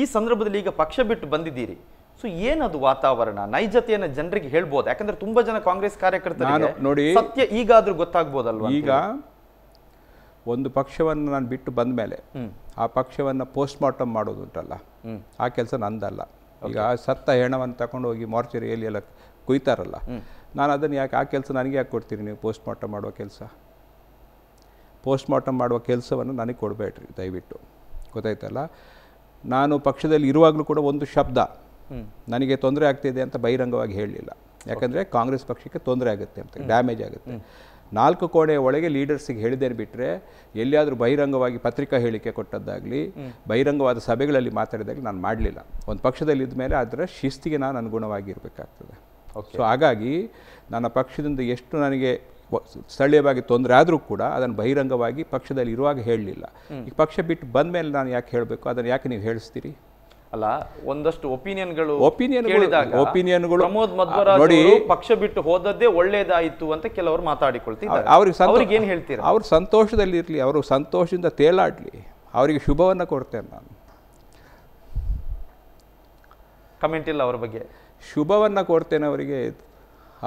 ಈ ಸಂದರ್ಭದಲ್ಲಿ ಈಗ ಪಕ್ಷ ಬಿಟ್ಟು ಬಂದಿದ್ದೀರಿ ಸೊ ಏನದು ವಾತಾವರಣ ನೈಜತೆಯನ್ನ ಜನರಿಗೆ ಹೇಳ್ಬೋದು ಯಾಕಂದ್ರೆ ತುಂಬಾ ಜನ ಕಾಂಗ್ರೆಸ್ ಕಾರ್ಯಕರ್ತರು ನೋಡಿ ಸತ್ಯ ಈಗಾದ್ರೂ ಗೊತ್ತಾಗ್ಬೋದಲ್ವಾ ಈಗ ಒಂದು ಪಕ್ಷವನ್ನು ನಾನು ಬಿಟ್ಟು ಬಂದ ಮೇಲೆ ಆ ಪಕ್ಷವನ್ನ ಪೋಸ್ಟ್ ಮಾರ್ಟಮ್ ಮಾಡೋದು ಉಂಟಲ್ಲ ಆ ಕೆಲಸ ನಂದಲ್ಲ ಈಗ ಸತ್ತ ಹೆಣವನ್ನು ತಕೊಂಡು ಹೋಗಿ ಮಾರ್ಚರಿಯಲ್ಲಿ ಎಲ್ಲ ಕುಯ್ತಾರಲ್ಲ ನಾನು ಅದನ್ನು ಯಾಕೆ ಆ ಕೆಲಸ ನನಗೆ ಯಾಕೆ ಕೊಡ್ತೀರಿ ನೀವು ಪೋಸ್ಟ್ ಮಾರ್ಟಮ್ ಮಾಡುವ ಕೆಲಸ ಪೋಸ್ಟ್ ಮಾರ್ಟಮ್ ಮಾಡುವ ಕೆಲಸವನ್ನು ನನಗೆ ಕೊಡಬೇಡ್ರಿ ದಯವಿಟ್ಟು ಗೊತ್ತಾಯ್ತಲ್ಲ ನಾನು ಪಕ್ಷದಲ್ಲಿ ಇರುವಾಗಲೂ ಕೂಡ ಒಂದು ಶಬ್ದ ನನಗೆ ತೊಂದರೆ ಆಗ್ತಿದೆ ಅಂತ ಬಹಿರಂಗವಾಗಿ ಹೇಳಲಿಲ್ಲ ಯಾಕಂದರೆ ಕಾಂಗ್ರೆಸ್ ಪಕ್ಷಕ್ಕೆ ತೊಂದರೆ ಆಗುತ್ತೆ ಅಂತ ಡ್ಯಾಮೇಜ್ ಆಗುತ್ತೆ ನಾಲ್ಕು ಕೋಣೆಯ ಒಳಗೆ ಲೀಡರ್ಸಿಗೆ ಹೇಳಿದೆ ಬಿಟ್ಟರೆ ಎಲ್ಲಿಯಾದರೂ ಬಹಿರಂಗವಾಗಿ ಪತ್ರಿಕಾ ಹೇಳಿಕೆ ಕೊಟ್ಟದ್ದಾಗಲಿ ಬಹಿರಂಗವಾದ ಸಭೆಗಳಲ್ಲಿ ಮಾತಾಡಿದಾಗಲಿ ನಾನು ಮಾಡಲಿಲ್ಲ ಒಂದು ಪಕ್ಷದಲ್ಲಿದ್ದ ಮೇಲೆ ಅದರ ಶಿಸ್ತಿಗೆ ನಾನು ಅನುಗುಣವಾಗಿರಬೇಕಾಗ್ತದೆ ಸೊ ಹಾಗಾಗಿ ನನ್ನ ಪಕ್ಷದಿಂದ ಎಷ್ಟು ನನಗೆ ಸ್ಥಳೀಯವಾಗಿ ತೊಂದರೆ ಆದರೂ ಕೂಡ ಅದನ್ನು ಬಹಿರಂಗವಾಗಿ ಪಕ್ಷದಲ್ಲಿ ಇರುವಾಗ ಹೇಳಲಿಲ್ಲ ಈ ಪಕ್ಷ ಬಿಟ್ಟು ಬಂದ ಮೇಲೆ ನಾನು ಯಾಕೆ ಹೇಳಬೇಕು ಅದನ್ನು ಯಾಕೆ ನೀವು ಹೇಳಿಸ್ತೀರಿ ಅಲ್ಲ ಒಂದಷ್ಟು ಒಪಿನಿಯನ್ಗಳು ಒಪಿನಿಯನ್ ಒಪಿನಿಯನ್ಗಳು ಪ್ರಮೋದ್ ಮಧ್ವರಾಜ್ ನೋಡಿ ಪಕ್ಷ ಬಿಟ್ಟು ಹೋದದ್ದೇ ಒಳ್ಳೇದಾಯಿತು ಅಂತ ಕೆಲವರು ಮಾತಾಡಿಕೊಳ್ತಿದ್ದಾರೆ ಅವ್ರಿಗೆ ಅವ್ರಿಗೆ ಏನು ಹೇಳ್ತೀರಾ ಅವರು ಸಂತೋಷದಲ್ಲಿ ಇರಲಿ ಅವರು ಸಂತೋಷದಿಂದ ತೇಲಾಡಲಿ ಅವರಿಗೆ ಶುಭವನ್ನು ಕೊಡ್ತೇನೆ ನಾನು ಕಮೆಂಟ್ ಇಲ್ಲ ಅವ್ರ ಬಗ್ಗೆ ಶುಭವನ್ನು ಕೊಡ್ತೇನೆ ಅವರಿಗೆ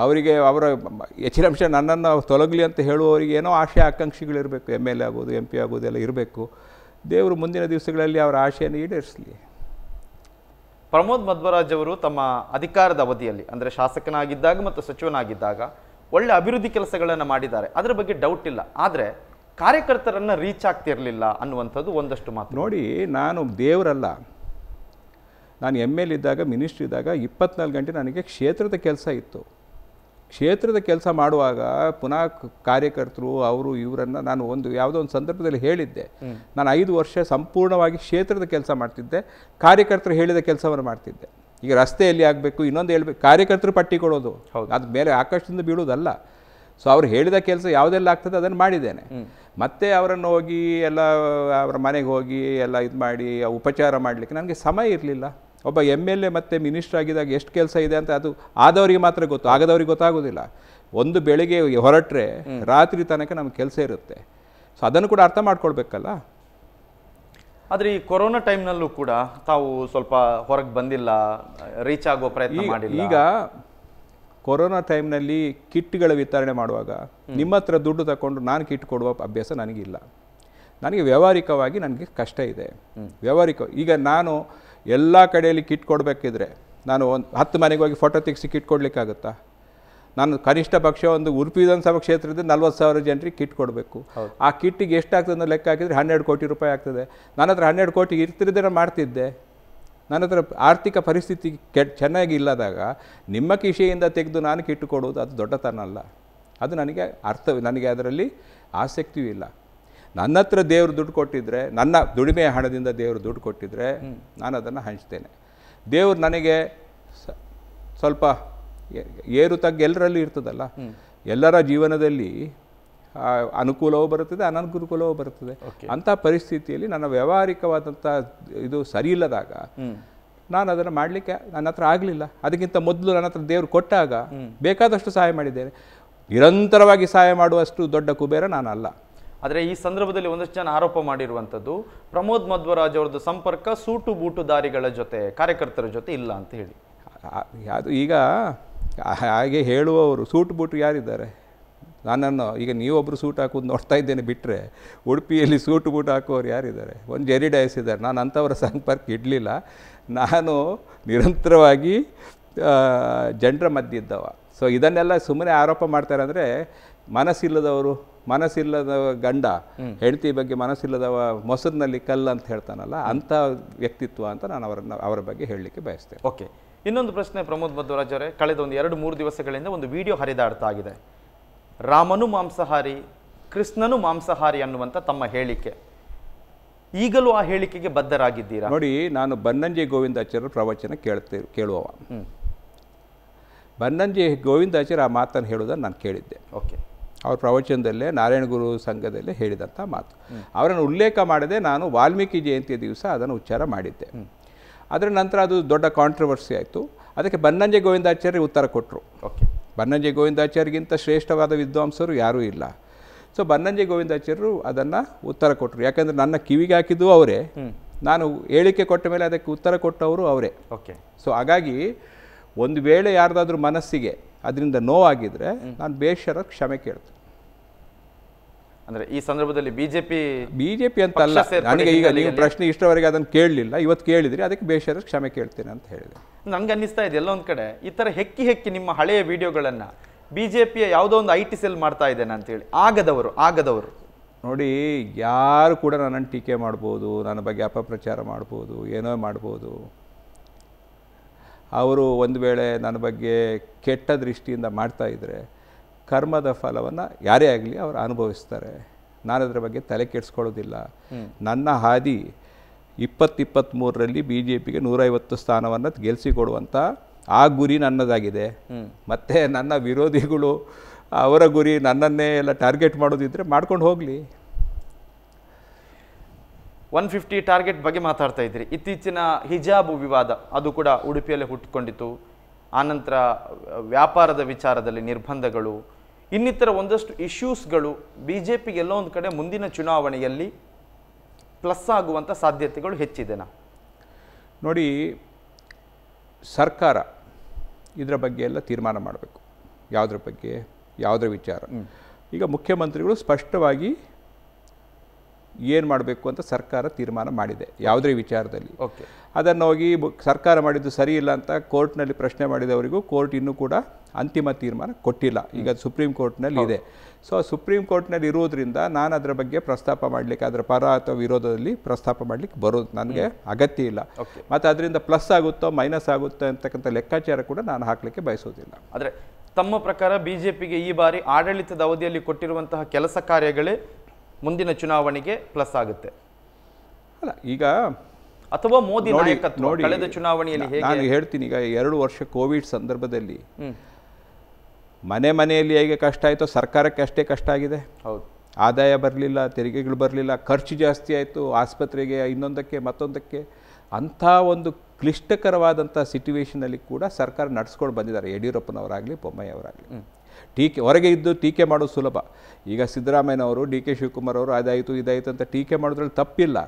ಅವರಿಗೆ ಅವರ ಹೆಚ್ಚಿನಂಶ ನನ್ನನ್ನು ತೊಲಗಲಿ ಅಂತ ಹೇಳುವವರಿಗೆ ಏನೋ ಆಶೆ ಆಕಾಂಕ್ಷಿಗಳಿರಬೇಕು ಎಮ್ ಎಲ್ ಎ ಆಗೋದು ಎಂ ಪಿ ಆಗೋದು ಎಲ್ಲ ಇರಬೇಕು ದೇವರು ಮುಂದಿನ ದಿವಸಗಳಲ್ಲಿ ಅವರ ಆಶೆಯನ್ನು ಈಡೇರಿಸಲಿ ಪ್ರಮೋದ್ ಮಧ್ವರಾಜ್ ಅವರು ತಮ್ಮ ಅಧಿಕಾರದ ಅವಧಿಯಲ್ಲಿ ಅಂದರೆ ಶಾಸಕನಾಗಿದ್ದಾಗ ಮತ್ತು ಸಚಿವನಾಗಿದ್ದಾಗ ಒಳ್ಳೆ ಅಭಿವೃದ್ಧಿ ಕೆಲಸಗಳನ್ನು ಮಾಡಿದ್ದಾರೆ ಅದರ ಬಗ್ಗೆ ಡೌಟ್ ಇಲ್ಲ ಆದರೆ ಕಾರ್ಯಕರ್ತರನ್ನು ರೀಚ್ ಆಗ್ತಿರಲಿಲ್ಲ ಅನ್ನುವಂಥದ್ದು ಒಂದಷ್ಟು ಮಾತು ನೋಡಿ ನಾನು ದೇವರಲ್ಲ ನಾನು ಎಮ್ ಎಲ್ ಇದ್ದಾಗ ಮಿನಿಸ್ಟ್ರ್ ಇದ್ದಾಗ ಇಪ್ಪತ್ನಾಲ್ಕು ಗಂಟೆ ನನಗೆ ಕ್ಷೇತ್ರದ ಕೆಲಸ ಇತ್ತು ಕ್ಷೇತ್ರದ ಕೆಲಸ ಮಾಡುವಾಗ ಪುನಃ ಕಾರ್ಯಕರ್ತರು ಅವರು ಇವರನ್ನು ನಾನು ಒಂದು ಯಾವುದೋ ಒಂದು ಸಂದರ್ಭದಲ್ಲಿ ಹೇಳಿದ್ದೆ ನಾನು ಐದು ವರ್ಷ ಸಂಪೂರ್ಣವಾಗಿ ಕ್ಷೇತ್ರದ ಕೆಲಸ ಮಾಡ್ತಿದ್ದೆ ಕಾರ್ಯಕರ್ತರು ಹೇಳಿದ ಕೆಲಸವನ್ನು ಮಾಡ್ತಿದ್ದೆ ಈಗ ರಸ್ತೆಯಲ್ಲಿ ಆಗಬೇಕು ಇನ್ನೊಂದು ಹೇಳಬೇಕು ಕಾರ್ಯಕರ್ತರು ಪಟ್ಟಿ ಕೊಡೋದು ಅದು ಮೇಲೆ ಆಕಾಶದಿಂದ ಬೀಳೋದಲ್ಲ ಸೊ ಅವ್ರು ಹೇಳಿದ ಕೆಲಸ ಯಾವುದೆಲ್ಲ ಆಗ್ತದೆ ಅದನ್ನು ಮಾಡಿದ್ದೇನೆ ಮತ್ತೆ ಅವರನ್ನು ಹೋಗಿ ಎಲ್ಲ ಅವರ ಮನೆಗೆ ಹೋಗಿ ಎಲ್ಲ ಇದು ಮಾಡಿ ಉಪಚಾರ ಮಾಡಲಿಕ್ಕೆ ನನಗೆ ಸಮಯ ಇರಲಿಲ್ಲ ಒಬ್ಬ ಎಮ್ ಎಲ್ ಎ ಮತ್ತು ಮಿನಿಸ್ಟರ್ ಆಗಿದ್ದಾಗ ಎಷ್ಟು ಕೆಲಸ ಇದೆ ಅಂತ ಅದು ಆದವರಿಗೆ ಮಾತ್ರ ಗೊತ್ತು ಆಗದವ್ರಿಗೆ ಗೊತ್ತಾಗೋದಿಲ್ಲ ಒಂದು ಬೆಳಿಗ್ಗೆ ಹೊರಟ್ರೆ ರಾತ್ರಿ ತನಕ ನಮ್ಗೆ ಕೆಲಸ ಇರುತ್ತೆ ಸೊ ಅದನ್ನು ಕೂಡ ಅರ್ಥ ಮಾಡ್ಕೊಳ್ಬೇಕಲ್ಲ ಆದರೆ ಈ ಕೊರೋನಾ ಟೈಮ್ನಲ್ಲೂ ಕೂಡ ತಾವು ಸ್ವಲ್ಪ ಹೊರಗೆ ಬಂದಿಲ್ಲ ರೀಚ್ ಆಗೋ ಪ್ರಯತ್ನ ಈಗ ಕೊರೋನಾ ಟೈಮ್ನಲ್ಲಿ ಕಿಟ್ಗಳ ವಿತರಣೆ ಮಾಡುವಾಗ ನಿಮ್ಮ ಹತ್ರ ದುಡ್ಡು ತಗೊಂಡು ನಾನು ಕಿಟ್ ಕೊಡುವ ಅಭ್ಯಾಸ ನನಗಿಲ್ಲ ನನಗೆ ವ್ಯಾವಹಾರಿಕವಾಗಿ ನನಗೆ ಕಷ್ಟ ಇದೆ ವ್ಯವಹಾರಿಕ ಈಗ ನಾನು ಎಲ್ಲ ಕಡೆಯಲ್ಲಿ ಕಿಟ್ ಕೊಡಬೇಕಿದ್ರೆ ನಾನು ಒಂದು ಹತ್ತು ಮನೆಗೆ ಹೋಗಿ ಫೋಟೋ ತೆಗೆಸಿ ಕಿಟ್ ಕೊಡಲಿಕ್ಕಾಗುತ್ತಾ ನಾನು ಕನಿಷ್ಠ ಪಕ್ಷ ಒಂದು ಉಡುಪಿ ವಿಧಾನಸಭಾ ಕ್ಷೇತ್ರದಿಂದ ನಲ್ವತ್ತು ಸಾವಿರ ಜನರಿಗೆ ಕಿಟ್ ಕೊಡಬೇಕು ಆ ಕಿಟ್ಟಿಗೆ ಎಷ್ಟಾಗ್ತದೆ ಅನ್ನೋ ಲೆಕ್ಕ ಹಾಕಿದರೆ ಹನ್ನೆರಡು ಕೋಟಿ ರೂಪಾಯಿ ಆಗ್ತದೆ ನನ್ನ ಹತ್ರ ಹನ್ನೆರಡು ಕೋಟಿ ಇರ್ತಿದ್ರೆ ಮಾಡ್ತಿದ್ದೆ ನನ್ನ ಹತ್ರ ಆರ್ಥಿಕ ಪರಿಸ್ಥಿತಿ ಕೆ ಚೆನ್ನಾಗಿ ಇಲ್ಲದಾಗ ನಿಮ್ಮ ಕಿಶೆಯಿಂದ ತೆಗೆದು ನಾನು ಕಿಟ್ಟು ಕೊಡುವುದು ಅದು ದೊಡ್ಡತನ ಅಲ್ಲ ಅದು ನನಗೆ ಅರ್ಥ ನನಗೆ ಅದರಲ್ಲಿ ಆಸಕ್ತಿಯೂ ಇಲ್ಲ ನನ್ನ ಹತ್ರ ದೇವರು ದುಡ್ಡು ಕೊಟ್ಟಿದ್ದರೆ ನನ್ನ ದುಡಿಮೆ ಹಣದಿಂದ ದೇವರು ದುಡ್ಡು ಕೊಟ್ಟಿದ್ರೆ ನಾನು ಅದನ್ನು ಹಂಚ್ತೇನೆ ದೇವರು ನನಗೆ ಸ್ವಲ್ಪ ಏರು ತಗ್ಗ ಎಲ್ಲರಲ್ಲೂ ಇರ್ತದಲ್ಲ ಎಲ್ಲರ ಜೀವನದಲ್ಲಿ ಅನುಕೂಲವೂ ಬರುತ್ತದೆ ಅನನುಕೂಲವೂ ಬರುತ್ತದೆ ಅಂಥ ಪರಿಸ್ಥಿತಿಯಲ್ಲಿ ನನ್ನ ವ್ಯಾವಹಾರಿಕವಾದಂಥ ಇದು ಸರಿ ಇಲ್ಲದಾಗ ನಾನು ಅದನ್ನು ಮಾಡಲಿಕ್ಕೆ ನನ್ನ ಹತ್ರ ಆಗಲಿಲ್ಲ ಅದಕ್ಕಿಂತ ಮೊದಲು ನನ್ನ ಹತ್ರ ದೇವರು ಕೊಟ್ಟಾಗ ಬೇಕಾದಷ್ಟು ಸಹಾಯ ಮಾಡಿದ್ದೇನೆ ನಿರಂತರವಾಗಿ ಸಹಾಯ ಮಾಡುವಷ್ಟು ದೊಡ್ಡ ಕುಬೇರ ನಾನಲ್ಲ ಆದರೆ ಈ ಸಂದರ್ಭದಲ್ಲಿ ಒಂದಷ್ಟು ಜನ ಆರೋಪ ಮಾಡಿರುವಂಥದ್ದು ಪ್ರಮೋದ್ ಮಧ್ವರಾಜ್ ಅವ್ರದ್ದು ಸಂಪರ್ಕ ಸೂಟು ಬೂಟು ದಾರಿಗಳ ಜೊತೆ ಕಾರ್ಯಕರ್ತರ ಜೊತೆ ಇಲ್ಲ ಅಂತ ಹೇಳಿ ಅದು ಈಗ ಹಾಗೆ ಹೇಳುವವರು ಸೂಟು ಬೂಟು ಯಾರಿದ್ದಾರೆ ನಾನನ್ನು ಈಗ ನೀವೊಬ್ಬರು ಸೂಟ್ ಹಾಕೋದು ನೋಡ್ತಾ ಇದ್ದೇನೆ ಬಿಟ್ಟರೆ ಉಡುಪಿಯಲ್ಲಿ ಸೂಟು ಬೂಟು ಹಾಕುವವರು ಯಾರಿದ್ದಾರೆ ಒಂದು ಜೆರಿಡೈಸ್ ಇದ್ದಾರೆ ನಾನು ಅಂಥವರ ಸಂಪರ್ಕ ಇಡಲಿಲ್ಲ ನಾನು ನಿರಂತರವಾಗಿ ಜನರ ಮಧ್ಯ ಇದ್ದವ ಸೊ ಇದನ್ನೆಲ್ಲ ಸುಮ್ಮನೆ ಆರೋಪ ಮಾಡ್ತಾರೆ ಅಂದರೆ ಮನಸ್ಸಿಲ್ಲದವರು ಮನಸ್ಸಿಲ್ಲದ ಗಂಡ ಹೆಂಡತಿ ಬಗ್ಗೆ ಮನಸ್ಸಿಲ್ಲದವ ಮೊಸರಿನಲ್ಲಿ ಕಲ್ಲು ಅಂತ ಹೇಳ್ತಾನಲ್ಲ ಅಂಥ ವ್ಯಕ್ತಿತ್ವ ಅಂತ ನಾನು ಅವರನ್ನು ಅವರ ಬಗ್ಗೆ ಹೇಳಲಿಕ್ಕೆ ಬಯಸ್ತೇನೆ ಓಕೆ ಇನ್ನೊಂದು ಪ್ರಶ್ನೆ ಪ್ರಮೋದ್ ಮಧ್ವರಾಜರೇ ಅವರೇ ಕಳೆದ ಒಂದು ಎರಡು ಮೂರು ದಿವಸಗಳಿಂದ ಒಂದು ವಿಡಿಯೋ ಹರಿದಾಡ್ತಾ ಆಗಿದೆ ರಾಮನು ಮಾಂಸಾಹಾರಿ ಕೃಷ್ಣನು ಮಾಂಸಾಹಾರಿ ಅನ್ನುವಂಥ ತಮ್ಮ ಹೇಳಿಕೆ ಈಗಲೂ ಆ ಹೇಳಿಕೆಗೆ ಬದ್ಧರಾಗಿದ್ದೀರಾ ನೋಡಿ ನಾನು ಬನ್ನಂಜಿ ಗೋವಿಂದಾಚಾರ್ಯರ ಪ್ರವಚನ ಕೇಳ್ತೇ ಕೇಳುವವ ಬನ್ನಂಜಿ ಗೋವಿಂದಾಚಾರ್ಯ ಆ ಮಾತನ್ನು ಹೇಳುವುದನ್ನು ನಾನು ಕೇಳಿದ್ದೆ ಓಕೆ ಅವರ ಪ್ರವಚನದಲ್ಲೇ ನಾರಾಯಣಗುರು ಸಂಘದಲ್ಲೇ ಹೇಳಿದಂಥ ಮಾತು ಅವರನ್ನು ಉಲ್ಲೇಖ ಮಾಡದೆ ನಾನು ವಾಲ್ಮೀಕಿ ಜಯಂತಿಯ ದಿವಸ ಅದನ್ನು ಉಚ್ಚಾರ ಮಾಡಿದ್ದೆ ಅದರ ನಂತರ ಅದು ದೊಡ್ಡ ಕಾಂಟ್ರವರ್ಸಿ ಆಯಿತು ಅದಕ್ಕೆ ಬನ್ನಂಜೆ ಗೋವಿಂದಾಚಾರ್ಯ ಉತ್ತರ ಕೊಟ್ಟರು ಓಕೆ ಬನ್ನಂಜೆ ಗೋವಿಂದಾಚಾರ್ಯಗಿಂತ ಶ್ರೇಷ್ಠವಾದ ವಿದ್ವಾಂಸರು ಯಾರೂ ಇಲ್ಲ ಸೊ ಬನ್ನಂಜೆ ಗೋವಿಂದಾಚಾರ್ಯರು ಅದನ್ನು ಉತ್ತರ ಕೊಟ್ಟರು ಯಾಕಂದರೆ ನನ್ನ ಕಿವಿಗೆ ಹಾಕಿದ್ದು ಅವರೇ ನಾನು ಹೇಳಿಕೆ ಕೊಟ್ಟ ಮೇಲೆ ಅದಕ್ಕೆ ಉತ್ತರ ಕೊಟ್ಟವರು ಅವರೇ ಓಕೆ ಸೊ ಹಾಗಾಗಿ ಒಂದು ವೇಳೆ ಯಾರ್ದಾದ್ರೂ ಮನಸ್ಸಿಗೆ ಅದರಿಂದ ನೋವಾಗಿದ್ದರೆ ನಾನು ಬೇಷರ ಕ್ಷಮೆ ಕೇಳ್ತೀನಿ ಅಂದ್ರೆ ಈ ಸಂದರ್ಭದಲ್ಲಿ ಬಿಜೆಪಿ ಬಿಜೆಪಿ ಅಂತ ಅಲ್ಲ ನನಗೆ ಈಗ ನೀವು ಪ್ರಶ್ನೆ ಇಷ್ಟವರೆಗೆ ಅದನ್ನು ಕೇಳಲಿಲ್ಲ ಇವತ್ತು ಕೇಳಿದ್ರಿ ಅದಕ್ಕೆ ಬೇಷರ ಕ್ಷಮೆ ಕೇಳ್ತೇನೆ ಅಂತ ಹೇಳಿದೆ ನನಗೆ ಅನ್ನಿಸ್ತಾ ಇದೆ ಎಲ್ಲೊಂದು ಕಡೆ ಈ ಥರ ಹೆಕ್ಕಿ ಹೆಕ್ಕಿ ನಿಮ್ಮ ಹಳೆಯ ವಿಡಿಯೋಗಳನ್ನು ಬಿಜೆಪಿಯ ಯಾವುದೋ ಒಂದು ಐ ಟಿ ಸೆಲ್ ಮಾಡ್ತಾ ಇದ್ದೇನೆ ಅಂತೇಳಿ ಆಗದವರು ಆಗದವರು ನೋಡಿ ಯಾರು ಕೂಡ ನನ್ನನ್ನು ಟೀಕೆ ಮಾಡ್ಬೋದು ನನ್ನ ಬಗ್ಗೆ ಅಪಪ್ರಚಾರ ಮಾಡ್ಬೋದು ಏನೋ ಮಾಡ್ಬೋದು ಅವರು ಒಂದು ವೇಳೆ ನನ್ನ ಬಗ್ಗೆ ಕೆಟ್ಟ ದೃಷ್ಟಿಯಿಂದ ಮಾಡ್ತಾ ಇದ್ರೆ ಕರ್ಮದ ಫಲವನ್ನು ಯಾರೇ ಆಗಲಿ ಅವರು ಅನುಭವಿಸ್ತಾರೆ ನಾನು ಅದರ ಬಗ್ಗೆ ತಲೆ ಕೆಡಿಸ್ಕೊಳ್ಳೋದಿಲ್ಲ ನನ್ನ ಹಾದಿ ಇಪ್ಪತ್ತಿಪ್ಪತ್ತ್ಮೂರರಲ್ಲಿ ಬಿ ಜೆ ಪಿಗೆ ನೂರೈವತ್ತು ಸ್ಥಾನವನ್ನು ಗೆಲ್ಲಿಸಿಕೊಡುವಂಥ ಆ ಗುರಿ ನನ್ನದಾಗಿದೆ ಮತ್ತು ನನ್ನ ವಿರೋಧಿಗಳು ಅವರ ಗುರಿ ನನ್ನನ್ನೇ ಎಲ್ಲ ಟಾರ್ಗೆಟ್ ಮಾಡೋದಿದ್ದರೆ ಮಾಡ್ಕೊಂಡು ಹೋಗಲಿ ಒನ್ ಫಿಫ್ಟಿ ಟಾರ್ಗೆಟ್ ಬಗ್ಗೆ ಮಾತಾಡ್ತಾ ಇದ್ದೀರಿ ಇತ್ತೀಚಿನ ಹಿಜಾಬು ವಿವಾದ ಅದು ಕೂಡ ಉಡುಪಿಯಲ್ಲೇ ಹುಟ್ಟಿಕೊಂಡಿತು ಆನಂತರ ವ್ಯಾಪಾರದ ವಿಚಾರದಲ್ಲಿ ನಿರ್ಬಂಧಗಳು ಇನ್ನಿತರ ಒಂದಷ್ಟು ಇಶ್ಯೂಸ್ಗಳು ಬಿ ಜೆ ಪಿ ಎಲ್ಲೋ ಒಂದು ಕಡೆ ಮುಂದಿನ ಚುನಾವಣೆಯಲ್ಲಿ ಪ್ಲಸ್ ಆಗುವಂಥ ಸಾಧ್ಯತೆಗಳು ನಾ ನೋಡಿ ಸರ್ಕಾರ ಇದರ ಬಗ್ಗೆ ಎಲ್ಲ ತೀರ್ಮಾನ ಮಾಡಬೇಕು ಯಾವುದ್ರ ಬಗ್ಗೆ ಯಾವುದರ ವಿಚಾರ ಈಗ ಮುಖ್ಯಮಂತ್ರಿಗಳು ಸ್ಪಷ್ಟವಾಗಿ ಏನು ಮಾಡಬೇಕು ಅಂತ ಸರ್ಕಾರ ತೀರ್ಮಾನ ಮಾಡಿದೆ ಯಾವುದೇ ವಿಚಾರದಲ್ಲಿ ಓಕೆ ಅದನ್ನು ಹೋಗಿ ಸರ್ಕಾರ ಮಾಡಿದ್ದು ಸರಿ ಇಲ್ಲ ಅಂತ ಕೋರ್ಟ್ನಲ್ಲಿ ಪ್ರಶ್ನೆ ಮಾಡಿದವರಿಗೂ ಕೋರ್ಟ್ ಇನ್ನೂ ಕೂಡ ಅಂತಿಮ ತೀರ್ಮಾನ ಕೊಟ್ಟಿಲ್ಲ ಈಗ ಸುಪ್ರೀಂ ಕೋರ್ಟ್ನಲ್ಲಿ ಇದೆ ಸೊ ಸುಪ್ರೀಂ ಕೋರ್ಟ್ನಲ್ಲಿ ಇರೋದ್ರಿಂದ ನಾನು ಅದರ ಬಗ್ಗೆ ಪ್ರಸ್ತಾಪ ಮಾಡಲಿಕ್ಕೆ ಅದರ ಪರ ಅಥವಾ ವಿರೋಧದಲ್ಲಿ ಪ್ರಸ್ತಾಪ ಮಾಡಲಿಕ್ಕೆ ಬರೋದು ನನಗೆ ಅಗತ್ಯ ಇಲ್ಲ ಮತ್ತು ಅದರಿಂದ ಪ್ಲಸ್ ಆಗುತ್ತೋ ಮೈನಸ್ ಆಗುತ್ತೋ ಅಂತಕ್ಕಂಥ ಲೆಕ್ಕಾಚಾರ ಕೂಡ ನಾನು ಹಾಕಲಿಕ್ಕೆ ಬಯಸೋದಿಲ್ಲ ಆದರೆ ತಮ್ಮ ಪ್ರಕಾರ ಪಿಗೆ ಈ ಬಾರಿ ಆಡಳಿತದ ಅವಧಿಯಲ್ಲಿ ಕೊಟ್ಟಿರುವಂತಹ ಕೆಲಸ ಕಾರ್ಯಗಳೇ ಮುಂದಿನ ಚುನಾವಣೆಗೆ ಪ್ಲಸ್ ಆಗುತ್ತೆ ಅಲ್ಲ ಈಗ ಅಥವಾ ಮೋದಿ ನೋಡಿ ಕಳೆದ ಚುನಾವಣೆಯಲ್ಲಿ ನಾನು ಹೇಳ್ತೀನಿ ಈಗ ಎರಡು ವರ್ಷ ಕೋವಿಡ್ ಸಂದರ್ಭದಲ್ಲಿ ಮನೆ ಮನೆಯಲ್ಲಿ ಹೇಗೆ ಕಷ್ಟ ಆಯಿತು ಸರ್ಕಾರಕ್ಕೆ ಅಷ್ಟೇ ಕಷ್ಟ ಆಗಿದೆ ಹೌದು ಆದಾಯ ಬರಲಿಲ್ಲ ತೆರಿಗೆಗಳು ಬರಲಿಲ್ಲ ಖರ್ಚು ಜಾಸ್ತಿ ಆಯಿತು ಆಸ್ಪತ್ರೆಗೆ ಇನ್ನೊಂದಕ್ಕೆ ಮತ್ತೊಂದಕ್ಕೆ ಅಂಥ ಒಂದು ಕ್ಲಿಷ್ಟಕರವಾದಂಥ ಅಲ್ಲಿ ಕೂಡ ಸರ್ಕಾರ ನಡೆಸ್ಕೊಂಡು ಬಂದಿದ್ದಾರೆ ಯಡಿಯೂರಪ್ಪನವರಾಗಲಿ ಬೊಮ್ಮಯ್ಯವರಾಗಲಿ ಟೀಕೆ ಹೊರಗೆ ಇದ್ದು ಟೀಕೆ ಮಾಡೋದು ಸುಲಭ ಈಗ ಸಿದ್ದರಾಮಯ್ಯನವರು ಡಿ ಕೆ ಶಿವಕುಮಾರ್ ಅವರು ಅದಾಯಿತು ಇದಾಯಿತು ಅಂತ ಟೀಕೆ ಮಾಡೋದ್ರಲ್ಲಿ ತಪ್ಪಿಲ್ಲ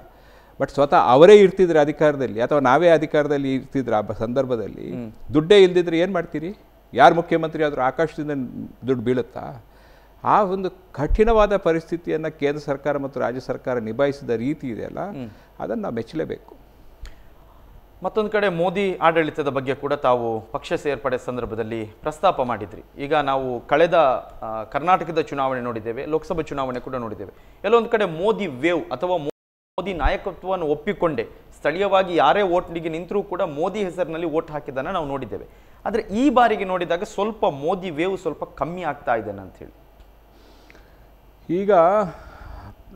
ಬಟ್ ಸ್ವತಃ ಅವರೇ ಇರ್ತಿದ್ರೆ ಅಧಿಕಾರದಲ್ಲಿ ಅಥವಾ ನಾವೇ ಅಧಿಕಾರದಲ್ಲಿ ಇರ್ತಿದ್ರೆ ಆ ಸಂದರ್ಭದಲ್ಲಿ ದುಡ್ಡೇ ಇಲ್ದಿದ್ರೆ ಏನು ಮಾಡ್ತೀರಿ ಯಾರು ಮುಖ್ಯಮಂತ್ರಿ ಆದರೂ ಆಕಾಶದಿಂದ ದುಡ್ಡು ಬೀಳುತ್ತಾ ಆ ಒಂದು ಕಠಿಣವಾದ ಪರಿಸ್ಥಿತಿಯನ್ನು ಕೇಂದ್ರ ಸರ್ಕಾರ ಮತ್ತು ರಾಜ್ಯ ಸರ್ಕಾರ ನಿಭಾಯಿಸಿದ ರೀತಿ ಇದೆಯಲ್ಲ ಅದನ್ನು ನಾವು ಮೆಚ್ಚಲೇಬೇಕು ಮತ್ತೊಂದು ಕಡೆ ಮೋದಿ ಆಡಳಿತದ ಬಗ್ಗೆ ಕೂಡ ತಾವು ಪಕ್ಷ ಸೇರ್ಪಡೆ ಸಂದರ್ಭದಲ್ಲಿ ಪ್ರಸ್ತಾಪ ಮಾಡಿದ್ರಿ ಈಗ ನಾವು ಕಳೆದ ಕರ್ನಾಟಕದ ಚುನಾವಣೆ ನೋಡಿದ್ದೇವೆ ಲೋಕಸಭಾ ಚುನಾವಣೆ ಕೂಡ ನೋಡಿದ್ದೇವೆ ಎಲ್ಲೊಂದು ಕಡೆ ಮೋದಿ ವೇವ್ ಅಥವಾ ಮೋದಿ ನಾಯಕತ್ವವನ್ನು ಒಪ್ಪಿಕೊಂಡೆ ಸ್ಥಳೀಯವಾಗಿ ಯಾರೇ ಓಟ್ನಿಗೆ ನಿಂತರೂ ಕೂಡ ಮೋದಿ ಹೆಸರಿನಲ್ಲಿ ಓಟ್ ಹಾಕಿದ್ದನ್ನು ನಾವು ನೋಡಿದ್ದೇವೆ ಆದರೆ ಈ ಬಾರಿಗೆ ನೋಡಿದಾಗ ಸ್ವಲ್ಪ ಮೋದಿ ವೇವ್ ಸ್ವಲ್ಪ ಕಮ್ಮಿ ಆಗ್ತಾ ಇದ್ದಾನೆ ಅಂಥೇಳಿ ಈಗ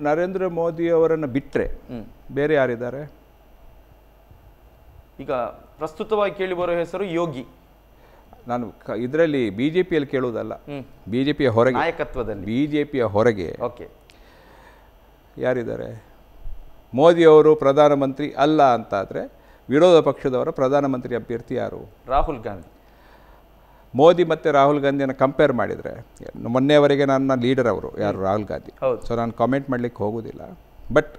ನರೇಂದ್ರ ಮೋದಿ ಅವರನ್ನು ಬಿಟ್ಟರೆ ಬೇರೆ ಯಾರಿದ್ದಾರೆ ಈಗ ಪ್ರಸ್ತುತವಾಗಿ ಬರೋ ಹೆಸರು ಯೋಗಿ ನಾನು ಇದರಲ್ಲಿ ಬಿ ಜೆ ಪಿಯಲ್ಲಿ ಕೇಳುವುದಲ್ಲ ಬಿ ಜೆ ಪಿಯ ಹೊರಗೆ ನಾಯಕತ್ವದಲ್ಲಿ ಬಿ ಜೆ ಪಿಯ ಹೊರಗೆ ಓಕೆ ಯಾರಿದ್ದಾರೆ ಮೋದಿಯವರು ಪ್ರಧಾನಮಂತ್ರಿ ಅಲ್ಲ ಅಂತಾದರೆ ವಿರೋಧ ಪಕ್ಷದವರ ಪ್ರಧಾನಮಂತ್ರಿ ಅಭ್ಯರ್ಥಿ ಯಾರು ರಾಹುಲ್ ಗಾಂಧಿ ಮೋದಿ ಮತ್ತು ರಾಹುಲ್ ಗಾಂಧಿಯನ್ನು ಕಂಪೇರ್ ಮಾಡಿದರೆ ಮೊನ್ನೆವರೆಗೆ ನನ್ನ ಲೀಡರ್ ಅವರು ಯಾರು ರಾಹುಲ್ ಗಾಂಧಿ ಸೊ ನಾನು ಕಾಮೆಂಟ್ ಮಾಡಲಿಕ್ಕೆ ಹೋಗೋದಿಲ್ಲ ಬಟ್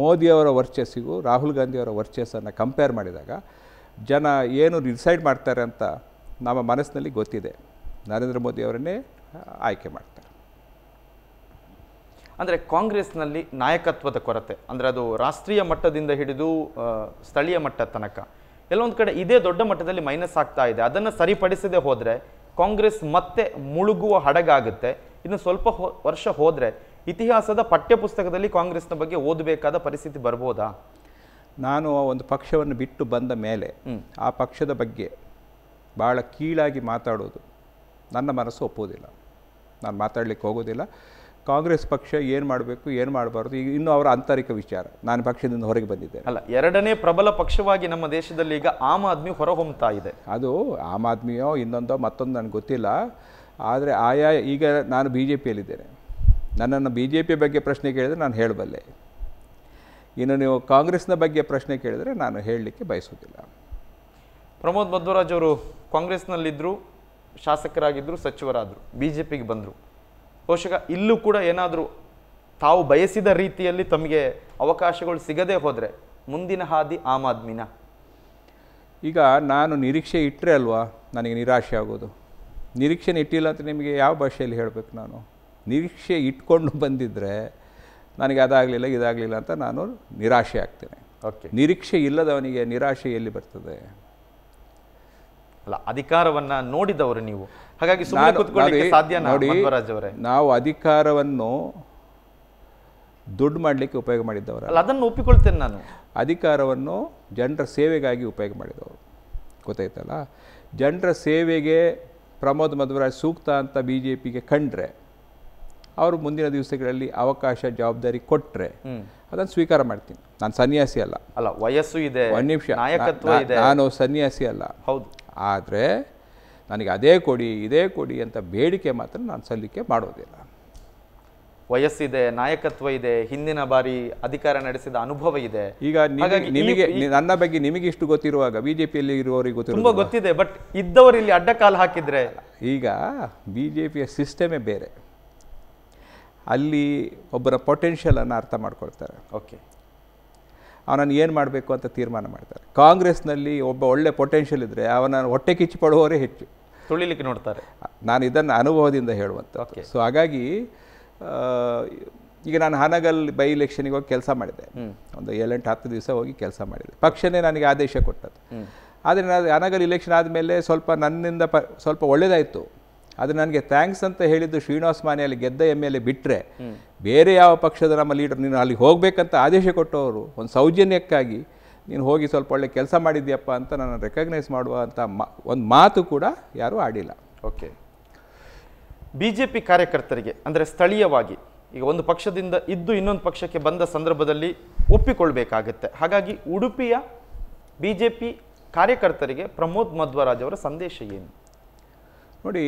ಮೋದಿಯವರ ವರ್ಚಸ್ಸಿಗೂ ರಾಹುಲ್ ಗಾಂಧಿಯವರ ವರ್ಚಸ್ಸನ್ನು ಕಂಪೇರ್ ಮಾಡಿದಾಗ ಜನ ಏನು ಡಿಸೈಡ್ ಮಾಡ್ತಾರೆ ಅಂತ ನಮ್ಮ ಮನಸ್ಸಿನಲ್ಲಿ ಗೊತ್ತಿದೆ ನರೇಂದ್ರ ಮೋದಿಯವರನ್ನೇ ಆಯ್ಕೆ ಮಾಡ್ತಾರೆ ಅಂದರೆ ಕಾಂಗ್ರೆಸ್ನಲ್ಲಿ ನಾಯಕತ್ವದ ಕೊರತೆ ಅಂದರೆ ಅದು ರಾಷ್ಟ್ರೀಯ ಮಟ್ಟದಿಂದ ಹಿಡಿದು ಸ್ಥಳೀಯ ಮಟ್ಟ ತನಕ ಕೆಲವೊಂದು ಕಡೆ ಇದೇ ದೊಡ್ಡ ಮಟ್ಟದಲ್ಲಿ ಮೈನಸ್ ಆಗ್ತಾ ಇದೆ ಅದನ್ನು ಸರಿಪಡಿಸದೆ ಹೋದರೆ ಕಾಂಗ್ರೆಸ್ ಮತ್ತೆ ಮುಳುಗುವ ಹಡಗಾಗುತ್ತೆ ಇನ್ನು ಸ್ವಲ್ಪ ವರ್ಷ ಹೋದರೆ ಇತಿಹಾಸದ ಪಠ್ಯಪುಸ್ತಕದಲ್ಲಿ ಕಾಂಗ್ರೆಸ್ನ ಬಗ್ಗೆ ಓದಬೇಕಾದ ಪರಿಸ್ಥಿತಿ ಬರ್ಬೋದಾ ನಾನು ಒಂದು ಪಕ್ಷವನ್ನು ಬಿಟ್ಟು ಬಂದ ಮೇಲೆ ಆ ಪಕ್ಷದ ಬಗ್ಗೆ ಭಾಳ ಕೀಳಾಗಿ ಮಾತಾಡೋದು ನನ್ನ ಮನಸ್ಸು ಒಪ್ಪೋದಿಲ್ಲ ನಾನು ಮಾತಾಡಲಿಕ್ಕೆ ಹೋಗೋದಿಲ್ಲ ಕಾಂಗ್ರೆಸ್ ಪಕ್ಷ ಏನು ಮಾಡಬೇಕು ಏನು ಮಾಡಬಾರ್ದು ಈಗ ಇನ್ನೂ ಅವರ ಆಂತರಿಕ ವಿಚಾರ ನಾನು ಪಕ್ಷದಿಂದ ಹೊರಗೆ ಬಂದಿದ್ದೆ ಅಲ್ಲ ಎರಡನೇ ಪ್ರಬಲ ಪಕ್ಷವಾಗಿ ನಮ್ಮ ದೇಶದಲ್ಲಿ ಈಗ ಆಮ್ ಆದ್ಮಿ ಹೊರಹೊಮ್ತಾ ಇದೆ ಅದು ಆಮ್ ಆದ್ಮಿಯೋ ಇನ್ನೊಂದೋ ಮತ್ತೊಂದು ನನಗೆ ಗೊತ್ತಿಲ್ಲ ಆದರೆ ಆಯಾ ಈಗ ನಾನು ಬಿ ಜೆ ಪಿಯಲ್ಲಿದ್ದೇನೆ ನನ್ನನ್ನು ಬಿ ಜೆ ಪಿ ಬಗ್ಗೆ ಪ್ರಶ್ನೆ ಕೇಳಿದರೆ ನಾನು ಹೇಳಬಲ್ಲೆ ಇನ್ನು ನೀವು ಕಾಂಗ್ರೆಸ್ನ ಬಗ್ಗೆ ಪ್ರಶ್ನೆ ಕೇಳಿದರೆ ನಾನು ಹೇಳಲಿಕ್ಕೆ ಬಯಸೋದಿಲ್ಲ ಪ್ರಮೋದ್ ಮಧ್ವರಾಜ್ ಅವರು ಕಾಂಗ್ರೆಸ್ನಲ್ಲಿದ್ದರು ಶಾಸಕರಾಗಿದ್ದರು ಸಚಿವರಾದರು ಬಿ ಜೆ ಪಿಗೆ ಬಂದರು ಬಹುಶಃ ಇಲ್ಲೂ ಕೂಡ ಏನಾದರೂ ತಾವು ಬಯಸಿದ ರೀತಿಯಲ್ಲಿ ತಮಗೆ ಅವಕಾಶಗಳು ಸಿಗದೇ ಹೋದರೆ ಮುಂದಿನ ಹಾದಿ ಆಮ್ ಆದ್ಮಿನ ಈಗ ನಾನು ನಿರೀಕ್ಷೆ ಇಟ್ಟರೆ ಅಲ್ವಾ ನನಗೆ ನಿರಾಶೆ ಆಗೋದು ನಿರೀಕ್ಷೆನ ಇಟ್ಟಿಲ್ಲ ಅಂತ ನಿಮಗೆ ಯಾವ ಭಾಷೆಯಲ್ಲಿ ಹೇಳಬೇಕು ನಾನು ನಿರೀಕ್ಷೆ ಇಟ್ಕೊಂಡು ಬಂದಿದ್ದರೆ ನನಗೆ ಅದಾಗಲಿಲ್ಲ ಇದಾಗಲಿಲ್ಲ ಅಂತ ನಾನು ನಿರಾಶೆ ಆಗ್ತೇನೆ ಓಕೆ ನಿರೀಕ್ಷೆ ಇಲ್ಲದವನಿಗೆ ನಿರಾಶೆ ಎಲ್ಲಿ ಬರ್ತದೆ ಅಲ್ಲ ಅಧಿಕಾರವನ್ನು ನೋಡಿದವರು ನೀವು ಹಾಗಾಗಿ ಸಾಧ್ಯ ನೋಡಿ ನಾವು ಅಧಿಕಾರವನ್ನು ದುಡ್ಡು ಮಾಡಲಿಕ್ಕೆ ಉಪಯೋಗ ಮಾಡಿದ್ದವರು ಅಲ್ಲ ಅದನ್ನು ಒಪ್ಪಿಕೊಳ್ತೇನೆ ನಾನು ಅಧಿಕಾರವನ್ನು ಜನರ ಸೇವೆಗಾಗಿ ಉಪಯೋಗ ಮಾಡಿದವರು ಗೊತ್ತಾಯ್ತಲ್ಲ ಜನರ ಸೇವೆಗೆ ಪ್ರಮೋದ್ ಮಧುರಾಜ್ ಸೂಕ್ತ ಅಂತ ಬಿ ಜೆ ಪಿಗೆ ಕಂಡ್ರೆ ಅವರು ಮುಂದಿನ ದಿವಸಗಳಲ್ಲಿ ಅವಕಾಶ ಜವಾಬ್ದಾರಿ ಕೊಟ್ಟರೆ ಅದನ್ನು ಸ್ವೀಕಾರ ಮಾಡ್ತೀನಿ ನಾನು ಸನ್ಯಾಸಿ ಅಲ್ಲ ಅಲ್ಲ ವಯಸ್ಸು ಇದೆ ನಿಮಿಷ ನಾನು ಸನ್ಯಾಸಿ ಅಲ್ಲ ಹೌದು ಆದರೆ ನನಗೆ ಅದೇ ಕೊಡಿ ಇದೇ ಕೊಡಿ ಅಂತ ಬೇಡಿಕೆ ಮಾತ್ರ ನಾನು ಸಲ್ಲಿಕೆ ಮಾಡೋದಿಲ್ಲ ವಯಸ್ಸಿದೆ ನಾಯಕತ್ವ ಇದೆ ಹಿಂದಿನ ಬಾರಿ ಅಧಿಕಾರ ನಡೆಸಿದ ಅನುಭವ ಇದೆ ಈಗ ನಿಮಗೆ ನನ್ನ ಬಗ್ಗೆ ನಿಮಗೆ ಇಷ್ಟು ಗೊತ್ತಿರುವಾಗ ಬಿಜೆಪಿಯಲ್ಲಿ ಇರುವವರಿಗೆ ಗೊತ್ತಿರೋ ತುಂಬ ಗೊತ್ತಿದೆ ಬಟ್ ಇದ್ದವರು ಇಲ್ಲಿ ಅಡ್ಡ ಕಾಲು ಹಾಕಿದ್ರೆ ಈಗ ಬಿಜೆಪಿಯ ಸಿಸ್ಟಮೇ ಬೇರೆ ಅಲ್ಲಿ ಒಬ್ಬರ ಪೊಟೆನ್ಷಿಯಲನ್ನು ಅರ್ಥ ಮಾಡ್ಕೊಳ್ತಾರೆ ಓಕೆ ಅವನನ್ನು ಏನು ಮಾಡಬೇಕು ಅಂತ ತೀರ್ಮಾನ ಮಾಡ್ತಾರೆ ಕಾಂಗ್ರೆಸ್ನಲ್ಲಿ ಒಬ್ಬ ಒಳ್ಳೆ ಪೊಟೆನ್ಷಿಯಲ್ ಇದ್ದರೆ ಅವನ ಹೊಟ್ಟೆ ಕಿಚ್ಚು ಪಡುವವರೇ ಹೆಚ್ಚು ತುಳಿಲಿಕ್ಕೆ ನೋಡ್ತಾರೆ ನಾನು ಇದನ್ನು ಅನುಭವದಿಂದ ಹೇಳುವಂಥ ಓಕೆ ಸೊ ಹಾಗಾಗಿ ಈಗ ನಾನು ಹಾನಗಲ್ ಬೈ ಇಲೆಕ್ಷನಿಗೆ ಹೋಗಿ ಕೆಲಸ ಮಾಡಿದೆ ಒಂದು ಏಳೆಂಟು ಹತ್ತು ದಿವಸ ಹೋಗಿ ಕೆಲಸ ಮಾಡಿದೆ ಪಕ್ಷನೇ ನನಗೆ ಆದೇಶ ಕೊಟ್ಟದ್ದು ಆದರೆ ನಾನು ಹಾನಗಲ್ ಇಲೆಕ್ಷನ್ ಆದಮೇಲೆ ಸ್ವಲ್ಪ ನನ್ನಿಂದ ಪ ಸ್ವಲ್ಪ ಒಳ್ಳೆಯದಾಯಿತು ಆದರೆ ನನಗೆ ಥ್ಯಾಂಕ್ಸ್ ಅಂತ ಹೇಳಿದ್ದು ಶ್ರೀನಿವಾಸ ಮಾನೆಯಲ್ಲಿ ಗೆದ್ದ ಎಮ್ ಎಲ್ ಎ ಬಿಟ್ಟರೆ ಬೇರೆ ಯಾವ ಪಕ್ಷದ ನಮ್ಮ ಲೀಡರ್ ನೀನು ಅಲ್ಲಿಗೆ ಹೋಗಬೇಕಂತ ಆದೇಶ ಕೊಟ್ಟವರು ಒಂದು ಸೌಜನ್ಯಕ್ಕಾಗಿ ನೀನು ಹೋಗಿ ಸ್ವಲ್ಪ ಒಳ್ಳೆ ಕೆಲಸ ಮಾಡಿದ್ಯಪ್ಪ ಅಂತ ನಾನು ರೆಕಗ್ನೈಸ್ ಮಾಡುವಂಥ ಮಾ ಒಂದು ಮಾತು ಕೂಡ ಯಾರೂ ಆಡಿಲ್ಲ ಓಕೆ ಬಿ ಜೆ ಪಿ ಕಾರ್ಯಕರ್ತರಿಗೆ ಅಂದರೆ ಸ್ಥಳೀಯವಾಗಿ ಈಗ ಒಂದು ಪಕ್ಷದಿಂದ ಇದ್ದು ಇನ್ನೊಂದು ಪಕ್ಷಕ್ಕೆ ಬಂದ ಸಂದರ್ಭದಲ್ಲಿ ಒಪ್ಪಿಕೊಳ್ಬೇಕಾಗತ್ತೆ ಹಾಗಾಗಿ ಉಡುಪಿಯ ಬಿ ಜೆ ಪಿ ಕಾರ್ಯಕರ್ತರಿಗೆ ಪ್ರಮೋದ್ ಮಧ್ವರಾಜ್ ಅವರ ಸಂದೇಶ ಏನು ನೋಡಿ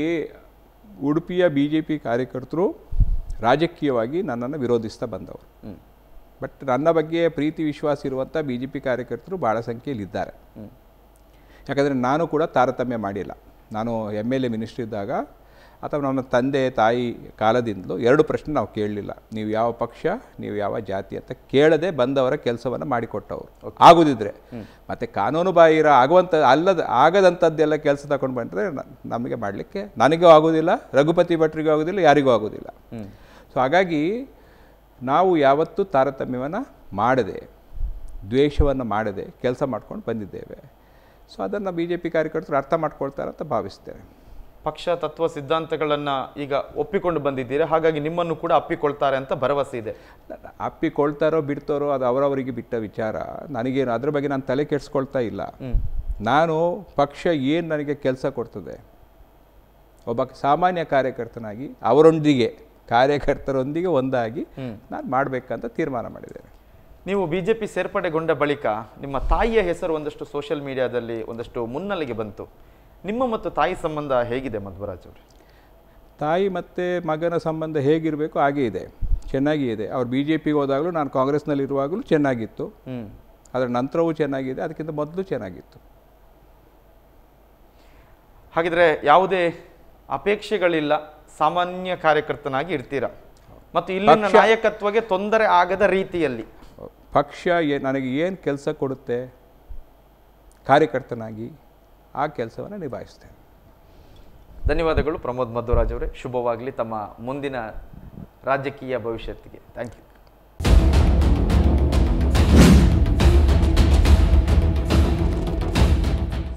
ಉಡುಪಿಯ ಬಿ ಜೆ ಪಿ ಕಾರ್ಯಕರ್ತರು ರಾಜಕೀಯವಾಗಿ ನನ್ನನ್ನು ವಿರೋಧಿಸ್ತಾ ಬಂದವರು ಬಟ್ ನನ್ನ ಬಗ್ಗೆ ಪ್ರೀತಿ ವಿಶ್ವಾಸ ಇರುವಂಥ ಬಿ ಜೆ ಪಿ ಕಾರ್ಯಕರ್ತರು ಭಾಳ ಸಂಖ್ಯೆಯಲ್ಲಿದ್ದಾರೆ ಯಾಕಂದರೆ ನಾನು ಕೂಡ ತಾರತಮ್ಯ ಮಾಡಿಲ್ಲ ನಾನು ಎಮ್ ಎಲ್ ಎ ಮಿನಿಸ್ಟ್ರಿದ್ದಾಗ ಅಥವಾ ನಮ್ಮ ತಂದೆ ತಾಯಿ ಕಾಲದಿಂದಲೂ ಎರಡು ಪ್ರಶ್ನೆ ನಾವು ಕೇಳಲಿಲ್ಲ ನೀವು ಯಾವ ಪಕ್ಷ ನೀವು ಯಾವ ಜಾತಿ ಅಂತ ಕೇಳದೆ ಬಂದವರ ಕೆಲಸವನ್ನು ಮಾಡಿಕೊಟ್ಟವರು ಆಗುದಿದ್ರೆ ಮತ್ತೆ ಕಾನೂನು ಬಾಹಿರ ಆಗುವಂಥ ಅಲ್ಲದ ಆಗದಂಥದ್ದೆಲ್ಲ ಕೆಲಸ ತಗೊಂಡು ಬಂದರೆ ನಮಗೆ ಮಾಡಲಿಕ್ಕೆ ನನಗೂ ಆಗೋದಿಲ್ಲ ರಘುಪತಿ ಭಟ್ರಿಗೂ ಆಗೋದಿಲ್ಲ ಯಾರಿಗೂ ಆಗೋದಿಲ್ಲ ಸೊ ಹಾಗಾಗಿ ನಾವು ಯಾವತ್ತೂ ತಾರತಮ್ಯವನ್ನು ಮಾಡದೆ ದ್ವೇಷವನ್ನು ಮಾಡದೆ ಕೆಲಸ ಮಾಡ್ಕೊಂಡು ಬಂದಿದ್ದೇವೆ ಸೊ ಅದನ್ನು ಬಿ ಜೆ ಪಿ ಕಾರ್ಯಕರ್ತರು ಅರ್ಥ ಮಾಡ್ಕೊಳ್ತಾರೆ ಅಂತ ಭಾವಿಸ್ತೇನೆ ಪಕ್ಷ ತತ್ವ ಸಿದ್ಧಾಂತಗಳನ್ನು ಈಗ ಒಪ್ಪಿಕೊಂಡು ಬಂದಿದ್ದೀರಾ ಹಾಗಾಗಿ ನಿಮ್ಮನ್ನು ಕೂಡ ಅಪ್ಪಿಕೊಳ್ತಾರೆ ಅಂತ ಭರವಸೆ ಇದೆ ಅಪ್ಪಿಕೊಳ್ತಾರೋ ಬಿಡ್ತಾರೋ ಅದು ಅವರವರಿಗೆ ಬಿಟ್ಟ ವಿಚಾರ ನನಗೇನು ಅದ್ರ ಬಗ್ಗೆ ನಾನು ತಲೆ ಕೆಡಿಸ್ಕೊಳ್ತಾ ಇಲ್ಲ ನಾನು ಪಕ್ಷ ಏನು ನನಗೆ ಕೆಲಸ ಕೊಡ್ತದೆ ಒಬ್ಬ ಸಾಮಾನ್ಯ ಕಾರ್ಯಕರ್ತನಾಗಿ ಅವರೊಂದಿಗೆ ಕಾರ್ಯಕರ್ತರೊಂದಿಗೆ ಒಂದಾಗಿ ನಾನು ಮಾಡಬೇಕಂತ ತೀರ್ಮಾನ ಮಾಡಿದ್ದೇನೆ ನೀವು ಬಿ ಜೆ ಪಿ ಸೇರ್ಪಡೆಗೊಂಡ ಬಳಿಕ ನಿಮ್ಮ ತಾಯಿಯ ಹೆಸರು ಒಂದಷ್ಟು ಸೋಷಿಯಲ್ ಮೀಡಿಯಾದಲ್ಲಿ ಒಂದಷ್ಟು ಮುನ್ನೆಲೆಗೆ ಬಂತು ನಿಮ್ಮ ಮತ್ತು ತಾಯಿ ಸಂಬಂಧ ಹೇಗಿದೆ ಮಧ್ವರಾಜ್ ಅವರು ತಾಯಿ ಮತ್ತು ಮಗನ ಸಂಬಂಧ ಹೇಗಿರಬೇಕು ಹಾಗೇ ಇದೆ ಚೆನ್ನಾಗಿ ಇದೆ ಅವ್ರು ಬಿ ಜೆ ಪಿಗೆ ಹೋದಾಗಲೂ ನಾನು ಕಾಂಗ್ರೆಸ್ನಲ್ಲಿರುವಾಗಲೂ ಚೆನ್ನಾಗಿತ್ತು ಅದರ ನಂತರವೂ ಚೆನ್ನಾಗಿದೆ ಅದಕ್ಕಿಂತ ಮೊದಲು ಚೆನ್ನಾಗಿತ್ತು ಹಾಗಿದ್ರೆ ಯಾವುದೇ ಅಪೇಕ್ಷೆಗಳಿಲ್ಲ ಸಾಮಾನ್ಯ ಕಾರ್ಯಕರ್ತನಾಗಿ ಇರ್ತೀರಾ ಮತ್ತು ಇಲ್ಲಿ ನಾಯಕತ್ವಕ್ಕೆ ತೊಂದರೆ ಆಗದ ರೀತಿಯಲ್ಲಿ ಪಕ್ಷ ನನಗೆ ಏನು ಕೆಲಸ ಕೊಡುತ್ತೆ ಕಾರ್ಯಕರ್ತನಾಗಿ ಆ ಕೆಲಸವನ್ನು ನಿಭಾಯಿಸ್ತೇನೆ ಧನ್ಯವಾದಗಳು ಪ್ರಮೋದ್ ಮಧ್ವರಾಜ್ ಅವರೇ ಶುಭವಾಗಲಿ ತಮ್ಮ ಮುಂದಿನ ರಾಜಕೀಯ ಭವಿಷ್ಯತ್ತಿಗೆ ಥ್ಯಾಂಕ್ ಯು